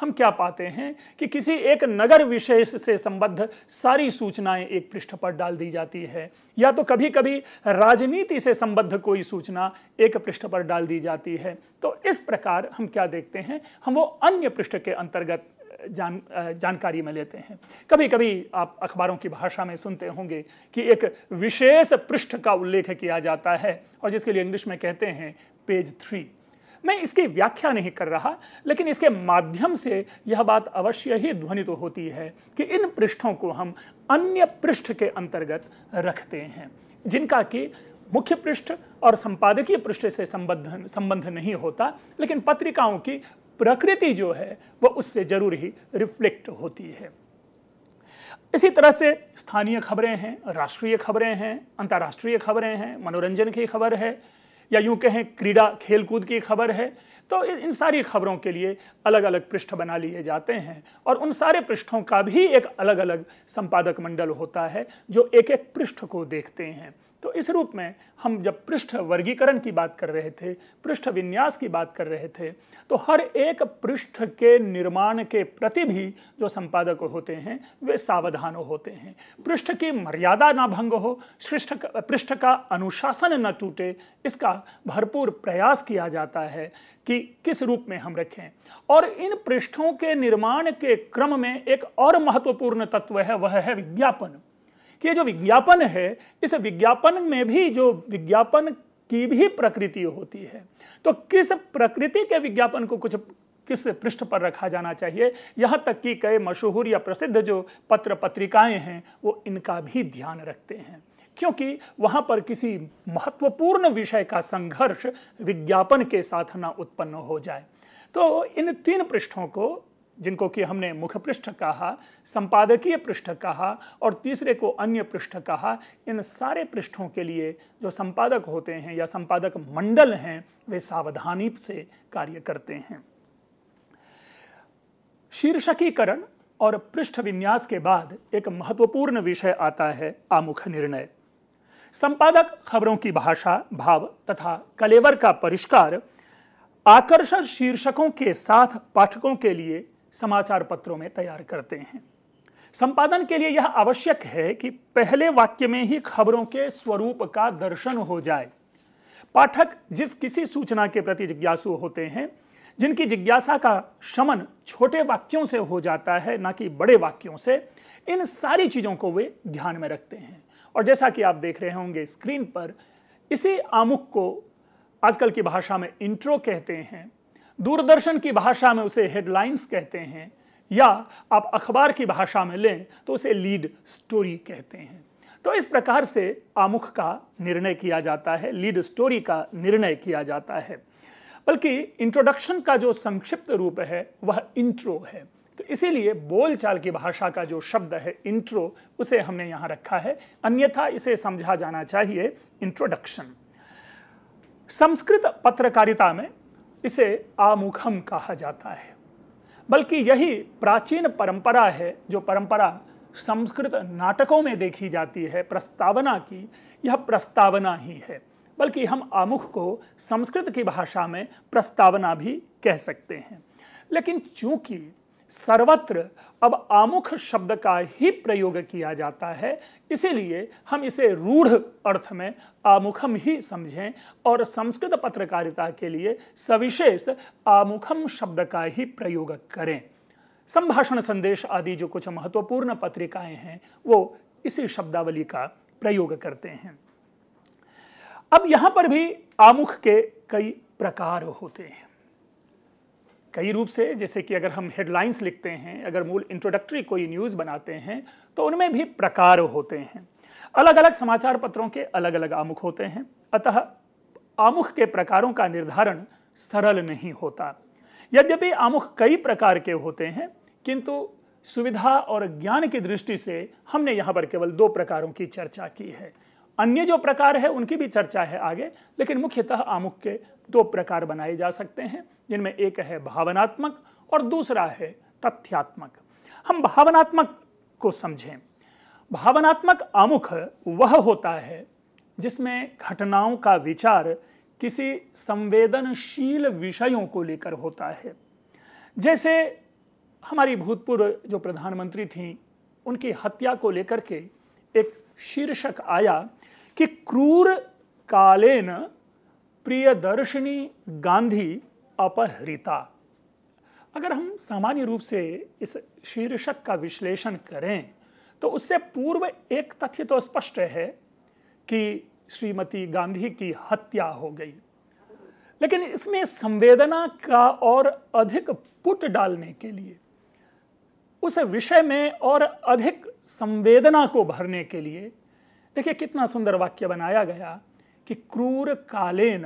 हम क्या पाते हैं कि किसी एक नगर विशेष से संबद्ध सारी सूचनाएं एक पृष्ठ पर डाल दी जाती है या तो कभी कभी राजनीति से संबद्ध कोई सूचना एक पृष्ठ पर डाल दी जाती है तो इस प्रकार हम क्या देखते हैं हम वो अन्य पृष्ठ के अंतर्गत जान जानकारी में लेते हैं कभी कभी आप अखबारों की भाषा में सुनते होंगे कि एक विशेष पृष्ठ का उल्लेख किया जाता है और जिसके लिए इंग्लिश में कहते हैं पेज थ्री मैं इसकी व्याख्या नहीं कर रहा लेकिन इसके माध्यम से यह बात अवश्य ही ध्वनित तो होती है कि इन पृष्ठों को हम अन्य पृष्ठ के अंतर्गत रखते हैं जिनका कि मुख्य पृष्ठ और संपादकीय पृष्ठ से संबंध संबंध नहीं होता लेकिन पत्रिकाओं की प्रकृति जो है वह उससे जरूर ही रिफ्लेक्ट होती है इसी तरह से स्थानीय खबरें हैं राष्ट्रीय खबरें हैं अंतर्राष्ट्रीय खबरें हैं मनोरंजन की खबर है या यूं कहें क्रीड़ा खेलकूद की खबर है तो इन सारी खबरों के लिए अलग अलग पृष्ठ बना लिए जाते हैं और उन सारे पृष्ठों का भी एक अलग अलग संपादक मंडल होता है जो एक एक पृष्ठ को देखते हैं तो इस रूप में हम जब पृष्ठ वर्गीकरण की बात कर रहे थे पृष्ठ विन्यास की बात कर रहे थे तो हर एक पृष्ठ के निर्माण के प्रति भी जो संपादक होते हैं वे सावधान होते हैं पृष्ठ की मर्यादा ना भंग हो श्रेष्ठ पृष्ठ का अनुशासन न टूटे इसका भरपूर प्रयास किया जाता है कि किस रूप में हम रखें और इन पृष्ठों के निर्माण के क्रम में एक और महत्वपूर्ण तत्व है वह है विज्ञापन कि ये जो विज्ञापन है इस विज्ञापन में भी जो विज्ञापन की भी प्रकृति होती है तो किस प्रकृति के विज्ञापन को कुछ किस पृष्ठ पर रखा जाना चाहिए यहाँ तक कि कई मशहूर या प्रसिद्ध जो पत्र पत्रिकाएं हैं वो इनका भी ध्यान रखते हैं क्योंकि वहाँ पर किसी महत्वपूर्ण विषय का संघर्ष विज्ञापन के साथ ना उत्पन्न हो जाए तो इन तीन पृष्ठों को जिनको कि हमने मुख्य पृष्ठ कहा संपादकीय पृष्ठ कहा और तीसरे को अन्य पृष्ठ कहा इन सारे पृष्ठों के लिए जो संपादक होते हैं या संपादक मंडल हैं वे सावधानी से कार्य करते हैं शीर्षकीकरण और पृष्ठ विन्यास के बाद एक महत्वपूर्ण विषय आता है आमुख निर्णय संपादक खबरों की भाषा भाव तथा कलेवर का परिष्कार आकर्षक शीर्षकों के साथ पाठकों के लिए समाचार पत्रों में तैयार करते हैं संपादन के लिए यह आवश्यक है कि पहले वाक्य में ही खबरों के स्वरूप का दर्शन हो जाए पाठक जिस किसी सूचना के प्रति जिज्ञासु होते हैं जिनकी जिज्ञासा का शमन छोटे वाक्यों से हो जाता है ना कि बड़े वाक्यों से इन सारी चीज़ों को वे ध्यान में रखते हैं और जैसा कि आप देख रहे होंगे स्क्रीन पर इसी आमुख को आजकल की भाषा में इंट्रो कहते हैं दूरदर्शन की भाषा में उसे हेडलाइंस कहते हैं या आप अखबार की भाषा में लें तो उसे लीड स्टोरी कहते हैं तो इस प्रकार से आमुख का निर्णय किया जाता है लीड स्टोरी का निर्णय किया जाता है बल्कि इंट्रोडक्शन का जो संक्षिप्त रूप है वह इंट्रो है तो इसीलिए बोलचाल की भाषा का जो शब्द है इंट्रो उसे हमने यहाँ रखा है अन्यथा इसे समझा जाना चाहिए इंट्रोडक्शन संस्कृत पत्रकारिता में इसे आमुखम कहा जाता है बल्कि यही प्राचीन परंपरा है जो परंपरा संस्कृत नाटकों में देखी जाती है प्रस्तावना की यह प्रस्तावना ही है बल्कि हम आमुख को संस्कृत की भाषा में प्रस्तावना भी कह सकते हैं लेकिन चूंकि सर्वत्र अब आमुख शब्द का ही प्रयोग किया जाता है इसीलिए हम इसे रूढ़ अर्थ में आमुखम ही समझें और संस्कृत पत्रकारिता के लिए सविशेष आमुखम शब्द का ही प्रयोग करें संभाषण संदेश आदि जो कुछ महत्वपूर्ण पत्रिकाएं हैं वो इसी शब्दावली का प्रयोग करते हैं अब यहां पर भी आमुख के कई प्रकार होते हैं कई रूप से जैसे कि अगर हम हेडलाइंस लिखते हैं अगर मूल इंट्रोडक्टरी कोई न्यूज़ बनाते हैं तो उनमें भी प्रकार होते हैं अलग अलग समाचार पत्रों के अलग अलग आमुख होते हैं अतः आमुख के प्रकारों का निर्धारण सरल नहीं होता यद्यपि आमुख कई प्रकार के होते हैं किंतु सुविधा और ज्ञान की दृष्टि से हमने यहाँ पर केवल दो प्रकारों की चर्चा की है अन्य जो प्रकार है उनकी भी चर्चा है आगे लेकिन मुख्यतः आमुख के दो प्रकार बनाए जा सकते हैं जिनमें एक है भावनात्मक और दूसरा है तथ्यात्मक हम भावनात्मक को समझें भावनात्मक आमुख वह होता है जिसमें घटनाओं का विचार किसी संवेदनशील विषयों को लेकर होता है जैसे हमारी भूतपूर्व जो प्रधानमंत्री थीं उनकी हत्या को लेकर के एक शीर्षक आया कि क्रूर कालेन प्रिय दर्शनी गांधी अपहृता अगर हम सामान्य रूप से इस शीर्षक का विश्लेषण करें तो उससे पूर्व एक तथ्य तो स्पष्ट है कि श्रीमती गांधी की हत्या हो गई लेकिन इसमें संवेदना का और अधिक पुट डालने के लिए उस विषय में और अधिक संवेदना को भरने के लिए देखिए कितना सुंदर वाक्य बनाया गया कि क्रूर कालेन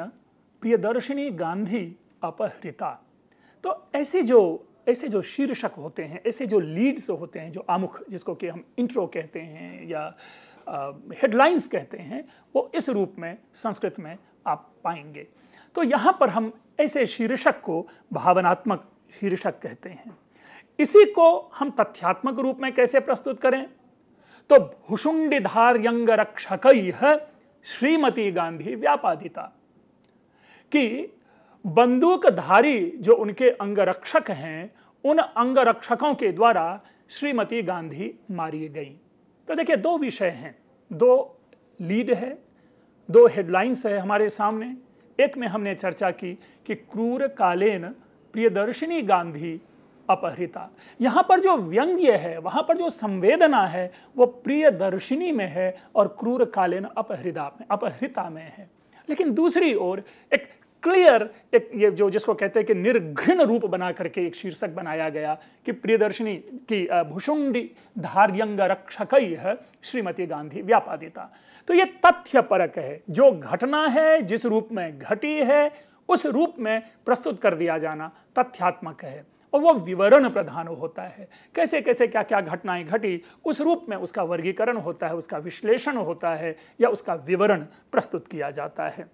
प्रियदर्शिनी गांधी अपहृता तो ऐसे जो ऐसे जो शीर्षक होते हैं ऐसे जो लीड्स होते हैं जो आमुख जिसको कि हम इंट्रो कहते हैं या हेडलाइंस कहते हैं वो इस रूप में संस्कृत में आप पाएंगे तो यहाँ पर हम ऐसे शीर्षक को भावनात्मक शीर्षक कहते हैं इसी को हम तथ्यात्मक रूप में कैसे प्रस्तुत करें तो भुषुंडिधार्यंग रक्षक है श्रीमती गांधी व्यापादिता कि बंदूकधारी जो उनके अंगरक्षक हैं उन अंगरक्षकों के द्वारा श्रीमती गांधी मारी गई तो देखिए दो विषय हैं दो लीड है दो हेडलाइंस है हमारे सामने एक में हमने चर्चा की कि क्रूर कालेन प्रियदर्शिनी गांधी अपहृता यहाँ पर जो व्यंग्य है वहाँ पर जो संवेदना है वो प्रियदर्शिनी में है और क्रूरकालीन अपहृदा में अपहृता में है लेकिन दूसरी ओर एक क्लियर एक ये जो जिसको कहते हैं कि निर्घृण रूप बना करके एक शीर्षक बनाया गया कि प्रियदर्शिनी की भुषुंडी धार्यंग रक्षक है श्रीमती गांधी व्यापादिता तो ये तथ्य परक है जो घटना है जिस रूप में घटी है उस रूप में प्रस्तुत कर दिया जाना तथ्यात्मक है और वो विवरण प्रधान होता है कैसे कैसे क्या क्या घटनाएं घटी उस रूप में उसका वर्गीकरण होता है उसका विश्लेषण होता है या उसका विवरण प्रस्तुत किया जाता है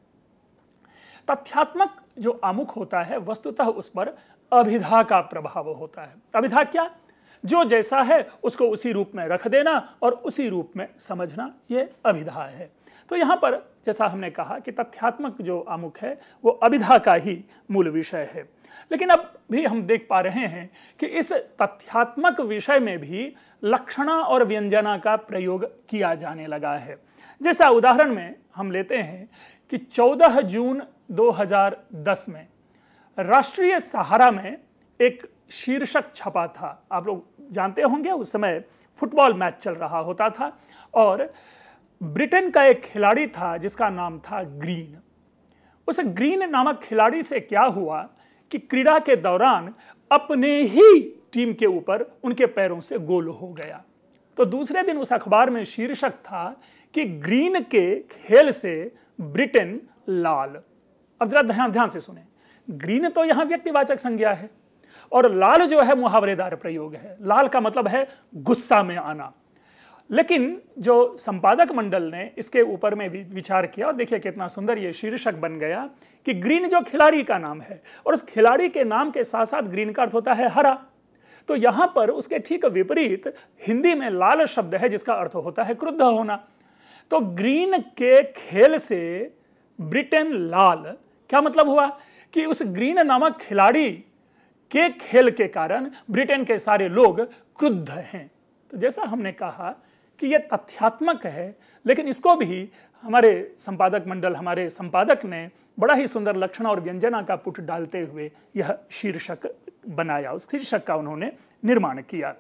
तथ्यात्मक जो आमुख होता है वस्तुतः उस पर अभिधा का प्रभाव होता है अभिधा क्या जो जैसा है उसको उसी रूप में रख देना और उसी रूप में समझना ये अभिधा है तो यहाँ पर जैसा हमने कहा कि तथ्यात्मक जो आमुख है वो अभिधा का ही मूल विषय है लेकिन अब भी हम देख पा रहे हैं कि इस तथ्यात्मक विषय में भी लक्षणा और व्यंजना का प्रयोग किया जाने लगा है जैसा उदाहरण में हम लेते हैं कि 14 जून 2010 में राष्ट्रीय सहारा में एक शीर्षक छपा था आप लोग जानते होंगे उस समय फुटबॉल मैच चल रहा होता था और ब्रिटेन का एक खिलाड़ी था जिसका नाम था ग्रीन उस ग्रीन नामक खिलाड़ी से क्या हुआ कि क्रीड़ा के दौरान अपने ही टीम के ऊपर उनके पैरों से गोल हो गया तो दूसरे दिन उस अखबार में शीर्षक था कि ग्रीन के खेल से ब्रिटेन लाल अब जरा ध्यान ध्यान से सुने ग्रीन तो यहां व्यक्तिवाचक संज्ञा है और लाल जो है मुहावरेदार प्रयोग है लाल का मतलब है गुस्सा में आना लेकिन जो संपादक मंडल ने इसके ऊपर में विचार किया और देखिए कितना सुंदर ये शीर्षक बन गया कि ग्रीन जो खिलाड़ी का नाम है और उस खिलाड़ी के नाम के साथ साथ ग्रीन का अर्थ होता है हरा तो यहां पर उसके ठीक विपरीत हिंदी में लाल शब्द है जिसका अर्थ होता है क्रुद्ध होना तो ग्रीन के खेल से ब्रिटेन लाल क्या मतलब हुआ कि उस ग्रीन नामक खिलाड़ी के खेल के कारण ब्रिटेन के सारे लोग क्रुद्ध हैं तो जैसा हमने कहा कि यह तथ्यात्मक है लेकिन इसको भी हमारे संपादक मंडल हमारे संपादक ने बड़ा ही सुंदर लक्षण और व्यंजना का पुट डालते हुए यह शीर्षक बनाया उस शीर्षक का उन्होंने निर्माण किया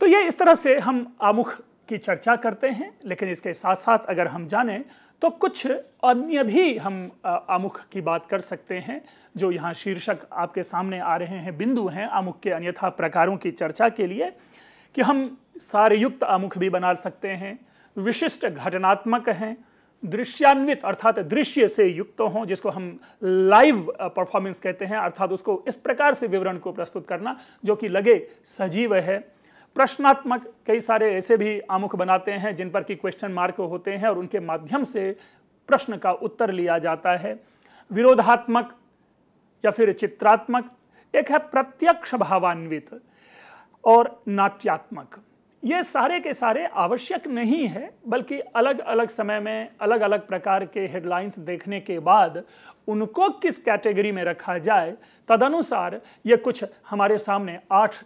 तो ये इस तरह से हम आमुख की चर्चा करते हैं लेकिन इसके साथ साथ अगर हम जाने तो कुछ अन्य भी हम आमुख की बात कर सकते हैं जो यहाँ शीर्षक आपके सामने आ रहे हैं बिंदु हैं आमुख के अन्यथा प्रकारों की चर्चा के लिए कि हम सारे युक्त आमुख भी बना सकते हैं विशिष्ट घटनात्मक हैं दृश्यान्वित अर्थात दृश्य से युक्त हों जिसको हम लाइव परफॉर्मेंस uh, कहते हैं अर्थात उसको इस प्रकार से विवरण को प्रस्तुत करना जो कि लगे सजीव है प्रश्नात्मक कई सारे ऐसे भी आमुख बनाते हैं जिन पर कि क्वेश्चन मार्क होते हैं और उनके माध्यम से प्रश्न का उत्तर लिया जाता है विरोधात्मक या फिर चित्रात्मक एक है प्रत्यक्ष भावान्वित और नाट्यात्मक ये सारे के सारे आवश्यक नहीं है बल्कि अलग अलग समय में अलग अलग प्रकार के हेडलाइंस देखने के बाद उनको किस कैटेगरी में रखा जाए तदनुसार ये कुछ हमारे सामने आठ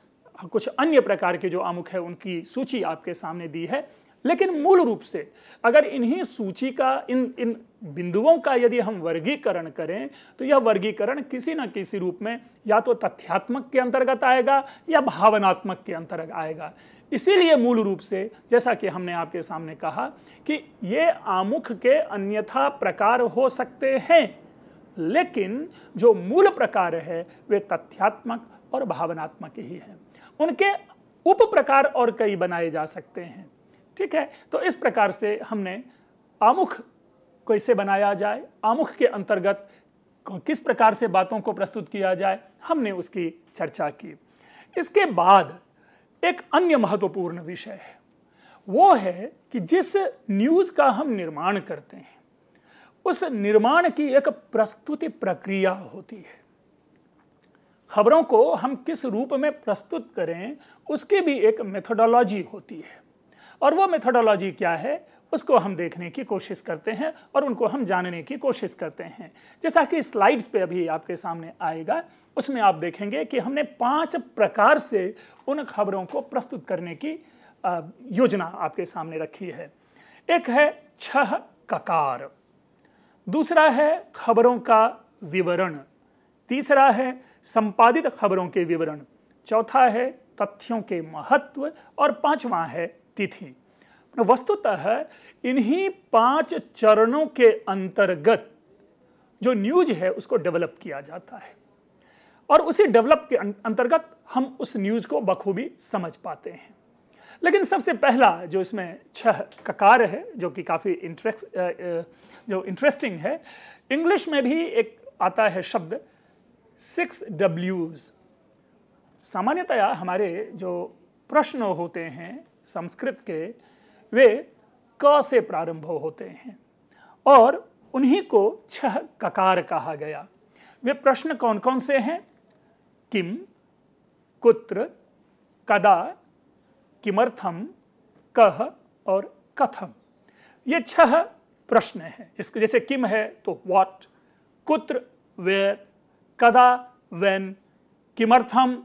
कुछ अन्य प्रकार के जो अमुख है उनकी सूची आपके सामने दी है लेकिन मूल रूप से अगर इन्हीं सूची का इन इन बिंदुओं का यदि हम वर्गीकरण करें तो यह वर्गीकरण किसी न किसी रूप में या तो तथ्यात्मक के अंतर्गत आएगा या भावनात्मक के अंतर्गत आएगा इसीलिए मूल रूप से जैसा कि हमने आपके सामने कहा कि ये आमुख के अन्यथा प्रकार हो सकते हैं लेकिन जो मूल प्रकार है वे तथ्यात्मक और भावनात्मक ही हैं उनके उप प्रकार और कई बनाए जा सकते हैं ठीक है तो इस प्रकार से हमने आमुख कैसे बनाया जाए आमुख के अंतर्गत किस प्रकार से बातों को प्रस्तुत किया जाए हमने उसकी चर्चा की इसके बाद एक अन्य महत्वपूर्ण विषय है वो है कि जिस न्यूज़ का हम निर्माण करते हैं उस निर्माण की एक प्रस्तुति प्रक्रिया होती है खबरों को हम किस रूप में प्रस्तुत करें उसकी भी एक मेथोडोलॉजी होती है और वो मेथोडोलॉजी क्या है उसको हम देखने की कोशिश करते हैं और उनको हम जानने की कोशिश करते हैं जैसा कि स्लाइड्स पे अभी आपके सामने आएगा उसमें आप देखेंगे कि हमने पांच प्रकार से उन खबरों को प्रस्तुत करने की योजना आपके सामने रखी है एक है छह ककार दूसरा है खबरों का विवरण तीसरा है संपादित खबरों के विवरण चौथा है तथ्यों के महत्व और पांचवा है तिथि वस्तुतः इन्हीं पांच चरणों के अंतर्गत जो न्यूज है उसको डेवलप किया जाता है और उसी डेवलप के अं-, अंतर्गत हम उस न्यूज को बखूबी समझ पाते हैं लेकिन सबसे पहला जो इसमें छह ककार है जो कि काफ़ी इंटरेस्ट जो इंटरेस्टिंग है इंग्लिश में भी एक आता है शब्द सिक्स डब्ल्यूज सामान्यतया हमारे जो प्रश्न होते हैं संस्कृत के वे क से प्रारंभ होते हैं और उन्हीं को छह ककार कहा गया वे प्रश्न कौन कौन से हैं किम कुत्र कदा किमर्थम कह और कथम ये छह प्रश्न हैं जिसके जैसे किम है तो व्हाट कुत्र वेयर कदा वेन किमर्थम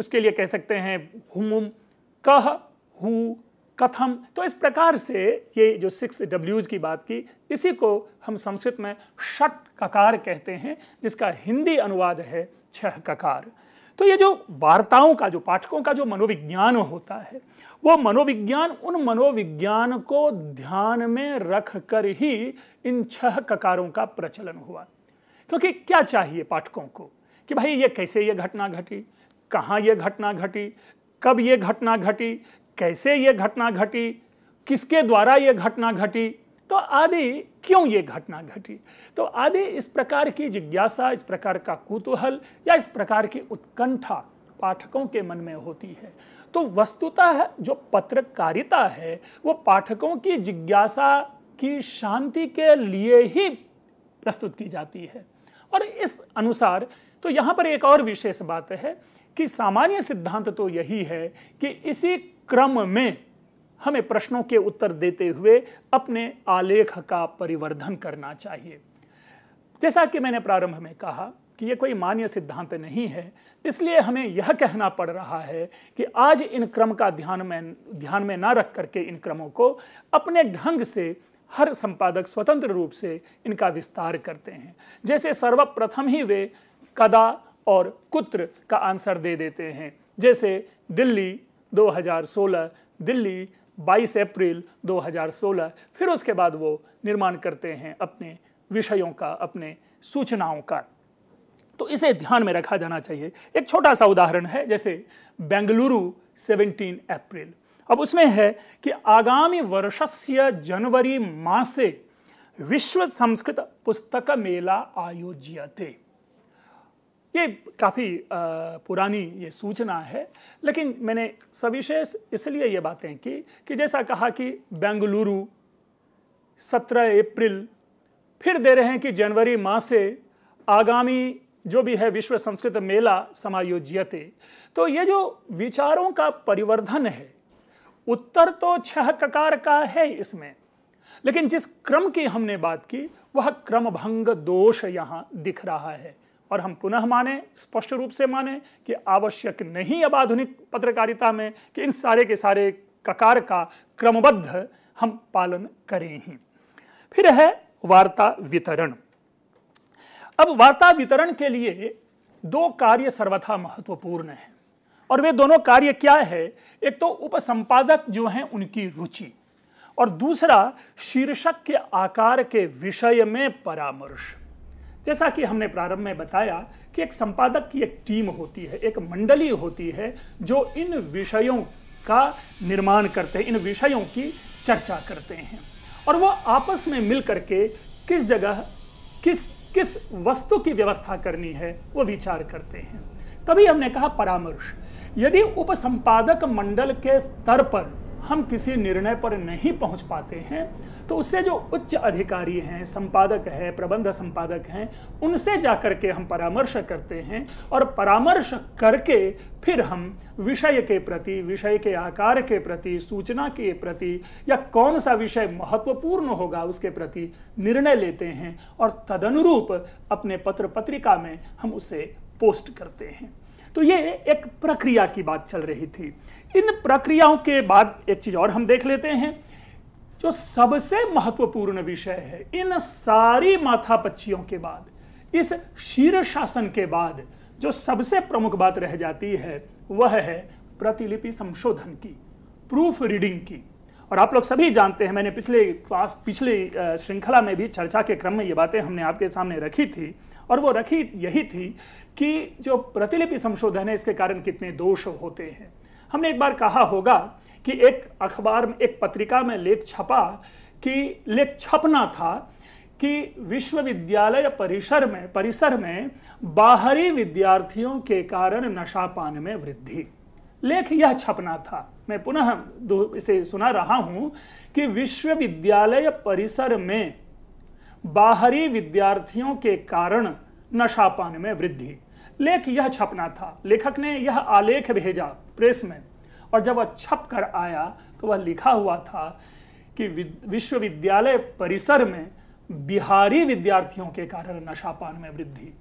उसके लिए कह सकते हैं हुम कह हु कथम तो इस प्रकार से ये जो सिक्स डब्ल्यूज की बात की इसी को हम संस्कृत में षट ककार कहते हैं जिसका हिंदी अनुवाद है छह ककार तो ये जो वार्ताओं का जो पाठकों का जो मनोविज्ञान होता है वो मनोविज्ञान उन मनोविज्ञान को ध्यान में रख कर ही इन छह ककारों का प्रचलन हुआ क्योंकि क्या चाहिए पाठकों को कि भाई ये कैसे ये घटना घटी कहाँ ये घटना घटी कब ये घटना घटी कैसे ये घटना घटी किसके द्वारा ये घटना घटी तो आदि क्यों ये घटना घटी तो आदि इस प्रकार की जिज्ञासा इस प्रकार का कुतूहल या इस प्रकार की उत्कंठा पाठकों के मन में होती है तो वस्तुतः जो पत्रकारिता है वो पाठकों की जिज्ञासा की शांति के लिए ही प्रस्तुत की जाती है और इस अनुसार तो यहाँ पर एक और विशेष बात है कि सामान्य सिद्धांत तो यही है कि इसी क्रम में हमें प्रश्नों के उत्तर देते हुए अपने आलेख का परिवर्धन करना चाहिए जैसा कि मैंने प्रारंभ में कहा कि ये कोई मान्य सिद्धांत नहीं है इसलिए हमें यह कहना पड़ रहा है कि आज इन क्रम का ध्यान में ध्यान में ना रख करके इन क्रमों को अपने ढंग से हर संपादक स्वतंत्र रूप से इनका विस्तार करते हैं जैसे सर्वप्रथम ही वे कदा और कुत्र का आंसर दे देते हैं जैसे दिल्ली 2016 दिल्ली 22 अप्रैल 2016 फिर उसके बाद वो निर्माण करते हैं अपने विषयों का अपने सूचनाओं का तो इसे ध्यान में रखा जाना चाहिए एक छोटा सा उदाहरण है जैसे बेंगलुरु 17 अप्रैल अब उसमें है कि आगामी वर्षस्य जनवरी मासे विश्व संस्कृत पुस्तक मेला आयोज्यते ये काफ़ी पुरानी ये सूचना है लेकिन मैंने सविशेष इसलिए ये बातें की कि जैसा कहा कि बेंगलुरु 17 अप्रैल फिर दे रहे हैं कि जनवरी माह से आगामी जो भी है विश्व संस्कृत मेला समायोजित तो ये जो विचारों का परिवर्धन है उत्तर तो छह ककार का है इसमें लेकिन जिस क्रम की हमने बात की वह क्रमभंग दोष यहाँ दिख रहा है और हम पुनः माने स्पष्ट रूप से माने कि आवश्यक नहीं अब आधुनिक पत्रकारिता में कि इन सारे के सारे ककार का क्रमबद्ध हम पालन करें ही फिर है वार्ता वितरण अब वार्ता वितरण के लिए दो कार्य सर्वथा महत्वपूर्ण है और वे दोनों कार्य क्या है एक तो उपसंपादक जो हैं उनकी रुचि और दूसरा शीर्षक के आकार के विषय में परामर्श जैसा कि हमने प्रारंभ में बताया कि एक संपादक की एक टीम होती है एक मंडली होती है जो इन विषयों का निर्माण करते हैं इन विषयों की चर्चा करते हैं और वो आपस में मिल करके किस जगह किस किस वस्तु की व्यवस्था करनी है वो विचार करते हैं तभी हमने कहा परामर्श यदि उपसंपादक मंडल के स्तर पर हम किसी निर्णय पर नहीं पहुंच पाते हैं तो उससे जो उच्च अधिकारी हैं संपादक है प्रबंध संपादक हैं उनसे जाकर के हम परामर्श करते हैं और परामर्श करके फिर हम विषय के प्रति विषय के आकार के प्रति सूचना के प्रति या कौन सा विषय महत्वपूर्ण होगा उसके प्रति निर्णय लेते हैं और तदनुरूप अपने पत्र पत्रिका में हम उसे पोस्ट करते हैं तो ये एक प्रक्रिया की बात चल रही थी इन प्रक्रियाओं के बाद एक चीज और हम देख लेते हैं जो सबसे महत्वपूर्ण विषय है इन सारी माथापच्चियों के बाद इस शीर शासन के बाद जो सबसे प्रमुख बात रह जाती है वह है प्रतिलिपि संशोधन की प्रूफ रीडिंग की और आप लोग सभी जानते हैं मैंने पिछले क्लास पिछली श्रृंखला में भी चर्चा के क्रम में ये बातें हमने आपके सामने रखी थी और वो रखी यही थी कि जो प्रतिलिपि संशोधन है इसके कारण कितने दोष होते हैं हमने एक बार कहा होगा कि एक अखबार में एक पत्रिका में लेख छपा कि लेख छपना था कि विश्वविद्यालय परिसर में परिसर में बाहरी विद्यार्थियों के कारण नशा पान में वृद्धि लेख यह छपना था मैं पुनः इसे सुना रहा हूं कि विश्वविद्यालय परिसर में बाहरी विद्यार्थियों के कारण नशापान में वृद्धि लेख यह छपना था लेखक ने यह आलेख भेजा प्रेस में और जब वह छप कर आया तो वह लिखा हुआ था कि विश्वविद्यालय परिसर में बिहारी विद्यार्थियों के कारण नशापान में वृद्धि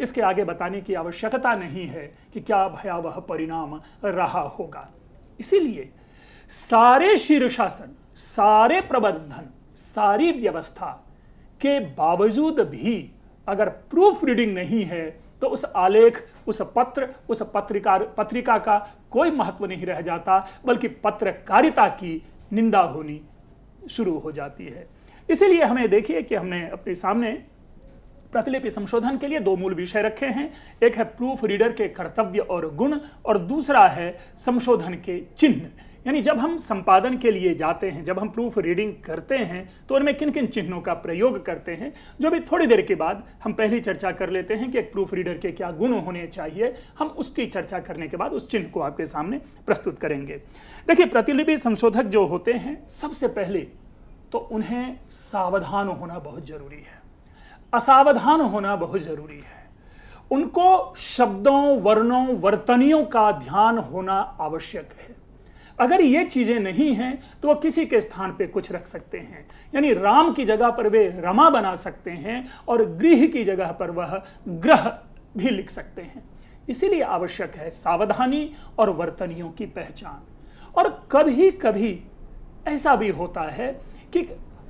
इसके आगे बताने की आवश्यकता नहीं है कि क्या भयावह परिणाम रहा होगा इसीलिए सारे शीर्षासन सारे प्रबंधन सारी व्यवस्था के बावजूद भी अगर प्रूफ रीडिंग नहीं है तो उस आलेख उस पत्र उस पत्रिका पत्रिका का कोई महत्व नहीं रह जाता बल्कि पत्रकारिता की निंदा होनी शुरू हो जाती है इसीलिए हमें देखिए कि हमने अपने सामने प्रतिलिपि संशोधन के लिए दो मूल विषय रखे हैं एक है प्रूफ रीडर के कर्तव्य और गुण और दूसरा है संशोधन के चिन्ह यानी जब हम संपादन के लिए जाते हैं जब हम प्रूफ रीडिंग करते हैं तो उनमें किन किन चिन्हों का प्रयोग करते हैं जो भी थोड़ी देर के बाद हम पहली चर्चा कर लेते हैं कि एक प्रूफ रीडर के क्या गुण होने चाहिए हम उसकी चर्चा करने के बाद उस चिन्ह को आपके सामने प्रस्तुत करेंगे देखिए प्रतिलिपि संशोधक जो होते हैं सबसे पहले तो उन्हें सावधान होना बहुत जरूरी है असावधान होना बहुत जरूरी है उनको शब्दों वर्णों वर्तनियों का ध्यान होना आवश्यक है अगर ये चीज़ें नहीं हैं तो वह किसी के स्थान पे कुछ रख सकते हैं यानी राम की जगह पर वे रमा बना सकते हैं और गृह की जगह पर वह ग्रह भी लिख सकते हैं इसीलिए आवश्यक है सावधानी और वर्तनियों की पहचान और कभी कभी ऐसा भी होता है कि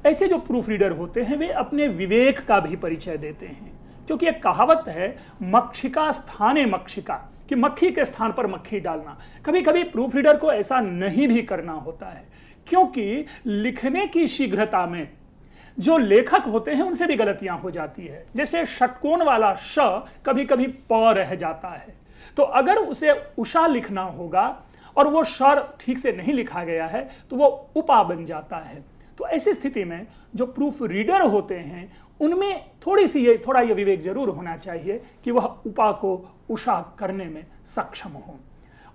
ऐसे जो प्रूफ रीडर होते हैं वे अपने विवेक का भी परिचय देते हैं क्योंकि एक कहावत है मक्षिका स्थाने मक्षिका कि मक्खी के स्थान पर मक्खी डालना कभी कभी प्रूफ रीडर को ऐसा नहीं भी करना होता है क्योंकि लिखने की शीघ्रता में जो लेखक होते हैं उनसे भी गलतियां हो जाती है जैसे षटकोण वाला श कभी कभी प रह जाता है तो अगर उसे उषा लिखना होगा और वो शर ठीक से नहीं लिखा गया है तो वो उपा बन जाता है तो ऐसी स्थिति में जो प्रूफ रीडर होते हैं उनमें थोड़ी सी ये थोड़ा ये विवेक जरूर होना चाहिए कि वह उपा को उषा करने में सक्षम हो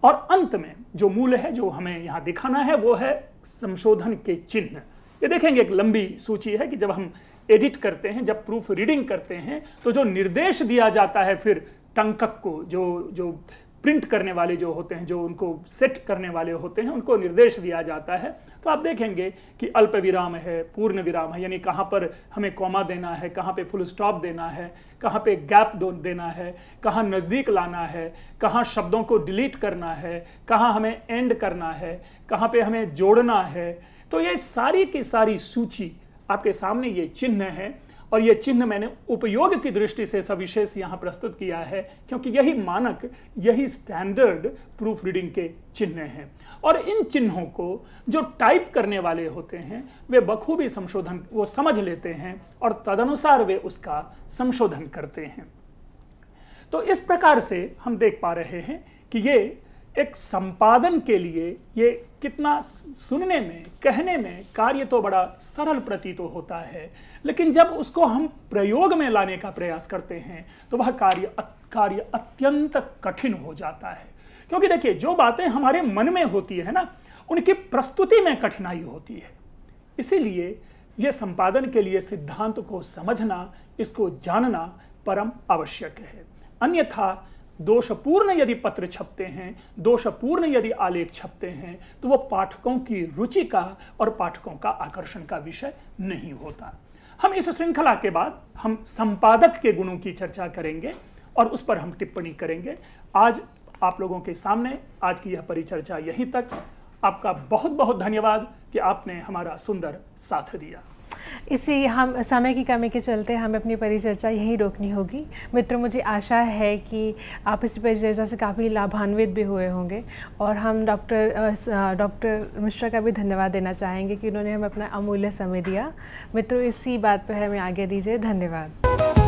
और अंत में जो मूल है जो हमें यहाँ दिखाना है वो है संशोधन के चिन्ह ये देखेंगे एक लंबी सूची है कि जब हम एडिट करते हैं जब प्रूफ रीडिंग करते हैं तो जो निर्देश दिया जाता है फिर टंकक को जो जो प्रिंट करने वाले जो होते हैं जो उनको सेट करने वाले होते हैं उनको निर्देश दिया जाता है तो आप देखेंगे कि अल्प विराम है पूर्ण विराम है यानी कहाँ पर हमें कॉमा देना है कहाँ पे फुल स्टॉप देना है कहाँ पे गैप देना है कहाँ नज़दीक लाना है कहाँ शब्दों को डिलीट करना है कहाँ हमें एंड करना है कहाँ पर हमें जोड़ना है तो ये सारी की सारी सूची आपके सामने ये चिन्ह है और ये चिन्ह मैंने उपयोग की दृष्टि से सविशेष यहां प्रस्तुत किया है क्योंकि यही मानक यही स्टैंडर्ड प्रूफ रीडिंग के चिन्ह हैं और इन चिन्हों को जो टाइप करने वाले होते हैं वे बखूबी संशोधन वो समझ लेते हैं और तदनुसार वे उसका संशोधन करते हैं तो इस प्रकार से हम देख पा रहे हैं कि ये एक संपादन के लिए ये कितना सुनने में कहने में कार्य तो बड़ा सरल प्रतीत तो होता है लेकिन जब उसको हम प्रयोग में लाने का प्रयास करते हैं तो वह कार्य कार्य अत्यंत कठिन हो जाता है क्योंकि देखिए जो बातें हमारे मन में होती है ना उनकी प्रस्तुति में कठिनाई होती है इसीलिए ये संपादन के लिए सिद्धांत को समझना इसको जानना परम आवश्यक है अन्यथा दोषपूर्ण यदि पत्र छपते हैं दोषपूर्ण यदि आलेख छपते हैं तो वह पाठकों की रुचि का और पाठकों का आकर्षण का विषय नहीं होता हम इस श्रृंखला के बाद हम संपादक के गुणों की चर्चा करेंगे और उस पर हम टिप्पणी करेंगे आज आप लोगों के सामने आज की यह परिचर्चा यहीं तक आपका बहुत बहुत धन्यवाद कि आपने हमारा सुंदर साथ दिया इसी हम समय की कमी के चलते हमें अपनी परिचर्चा यहीं रोकनी होगी मित्रों मुझे आशा है कि आप इस परिचर्चा से काफ़ी लाभान्वित भी हुए होंगे और हम डॉक्टर डॉक्टर मिश्रा का भी धन्यवाद देना चाहेंगे कि उन्होंने हमें अपना अमूल्य समय दिया मित्रों इसी बात पर हमें आगे दीजिए धन्यवाद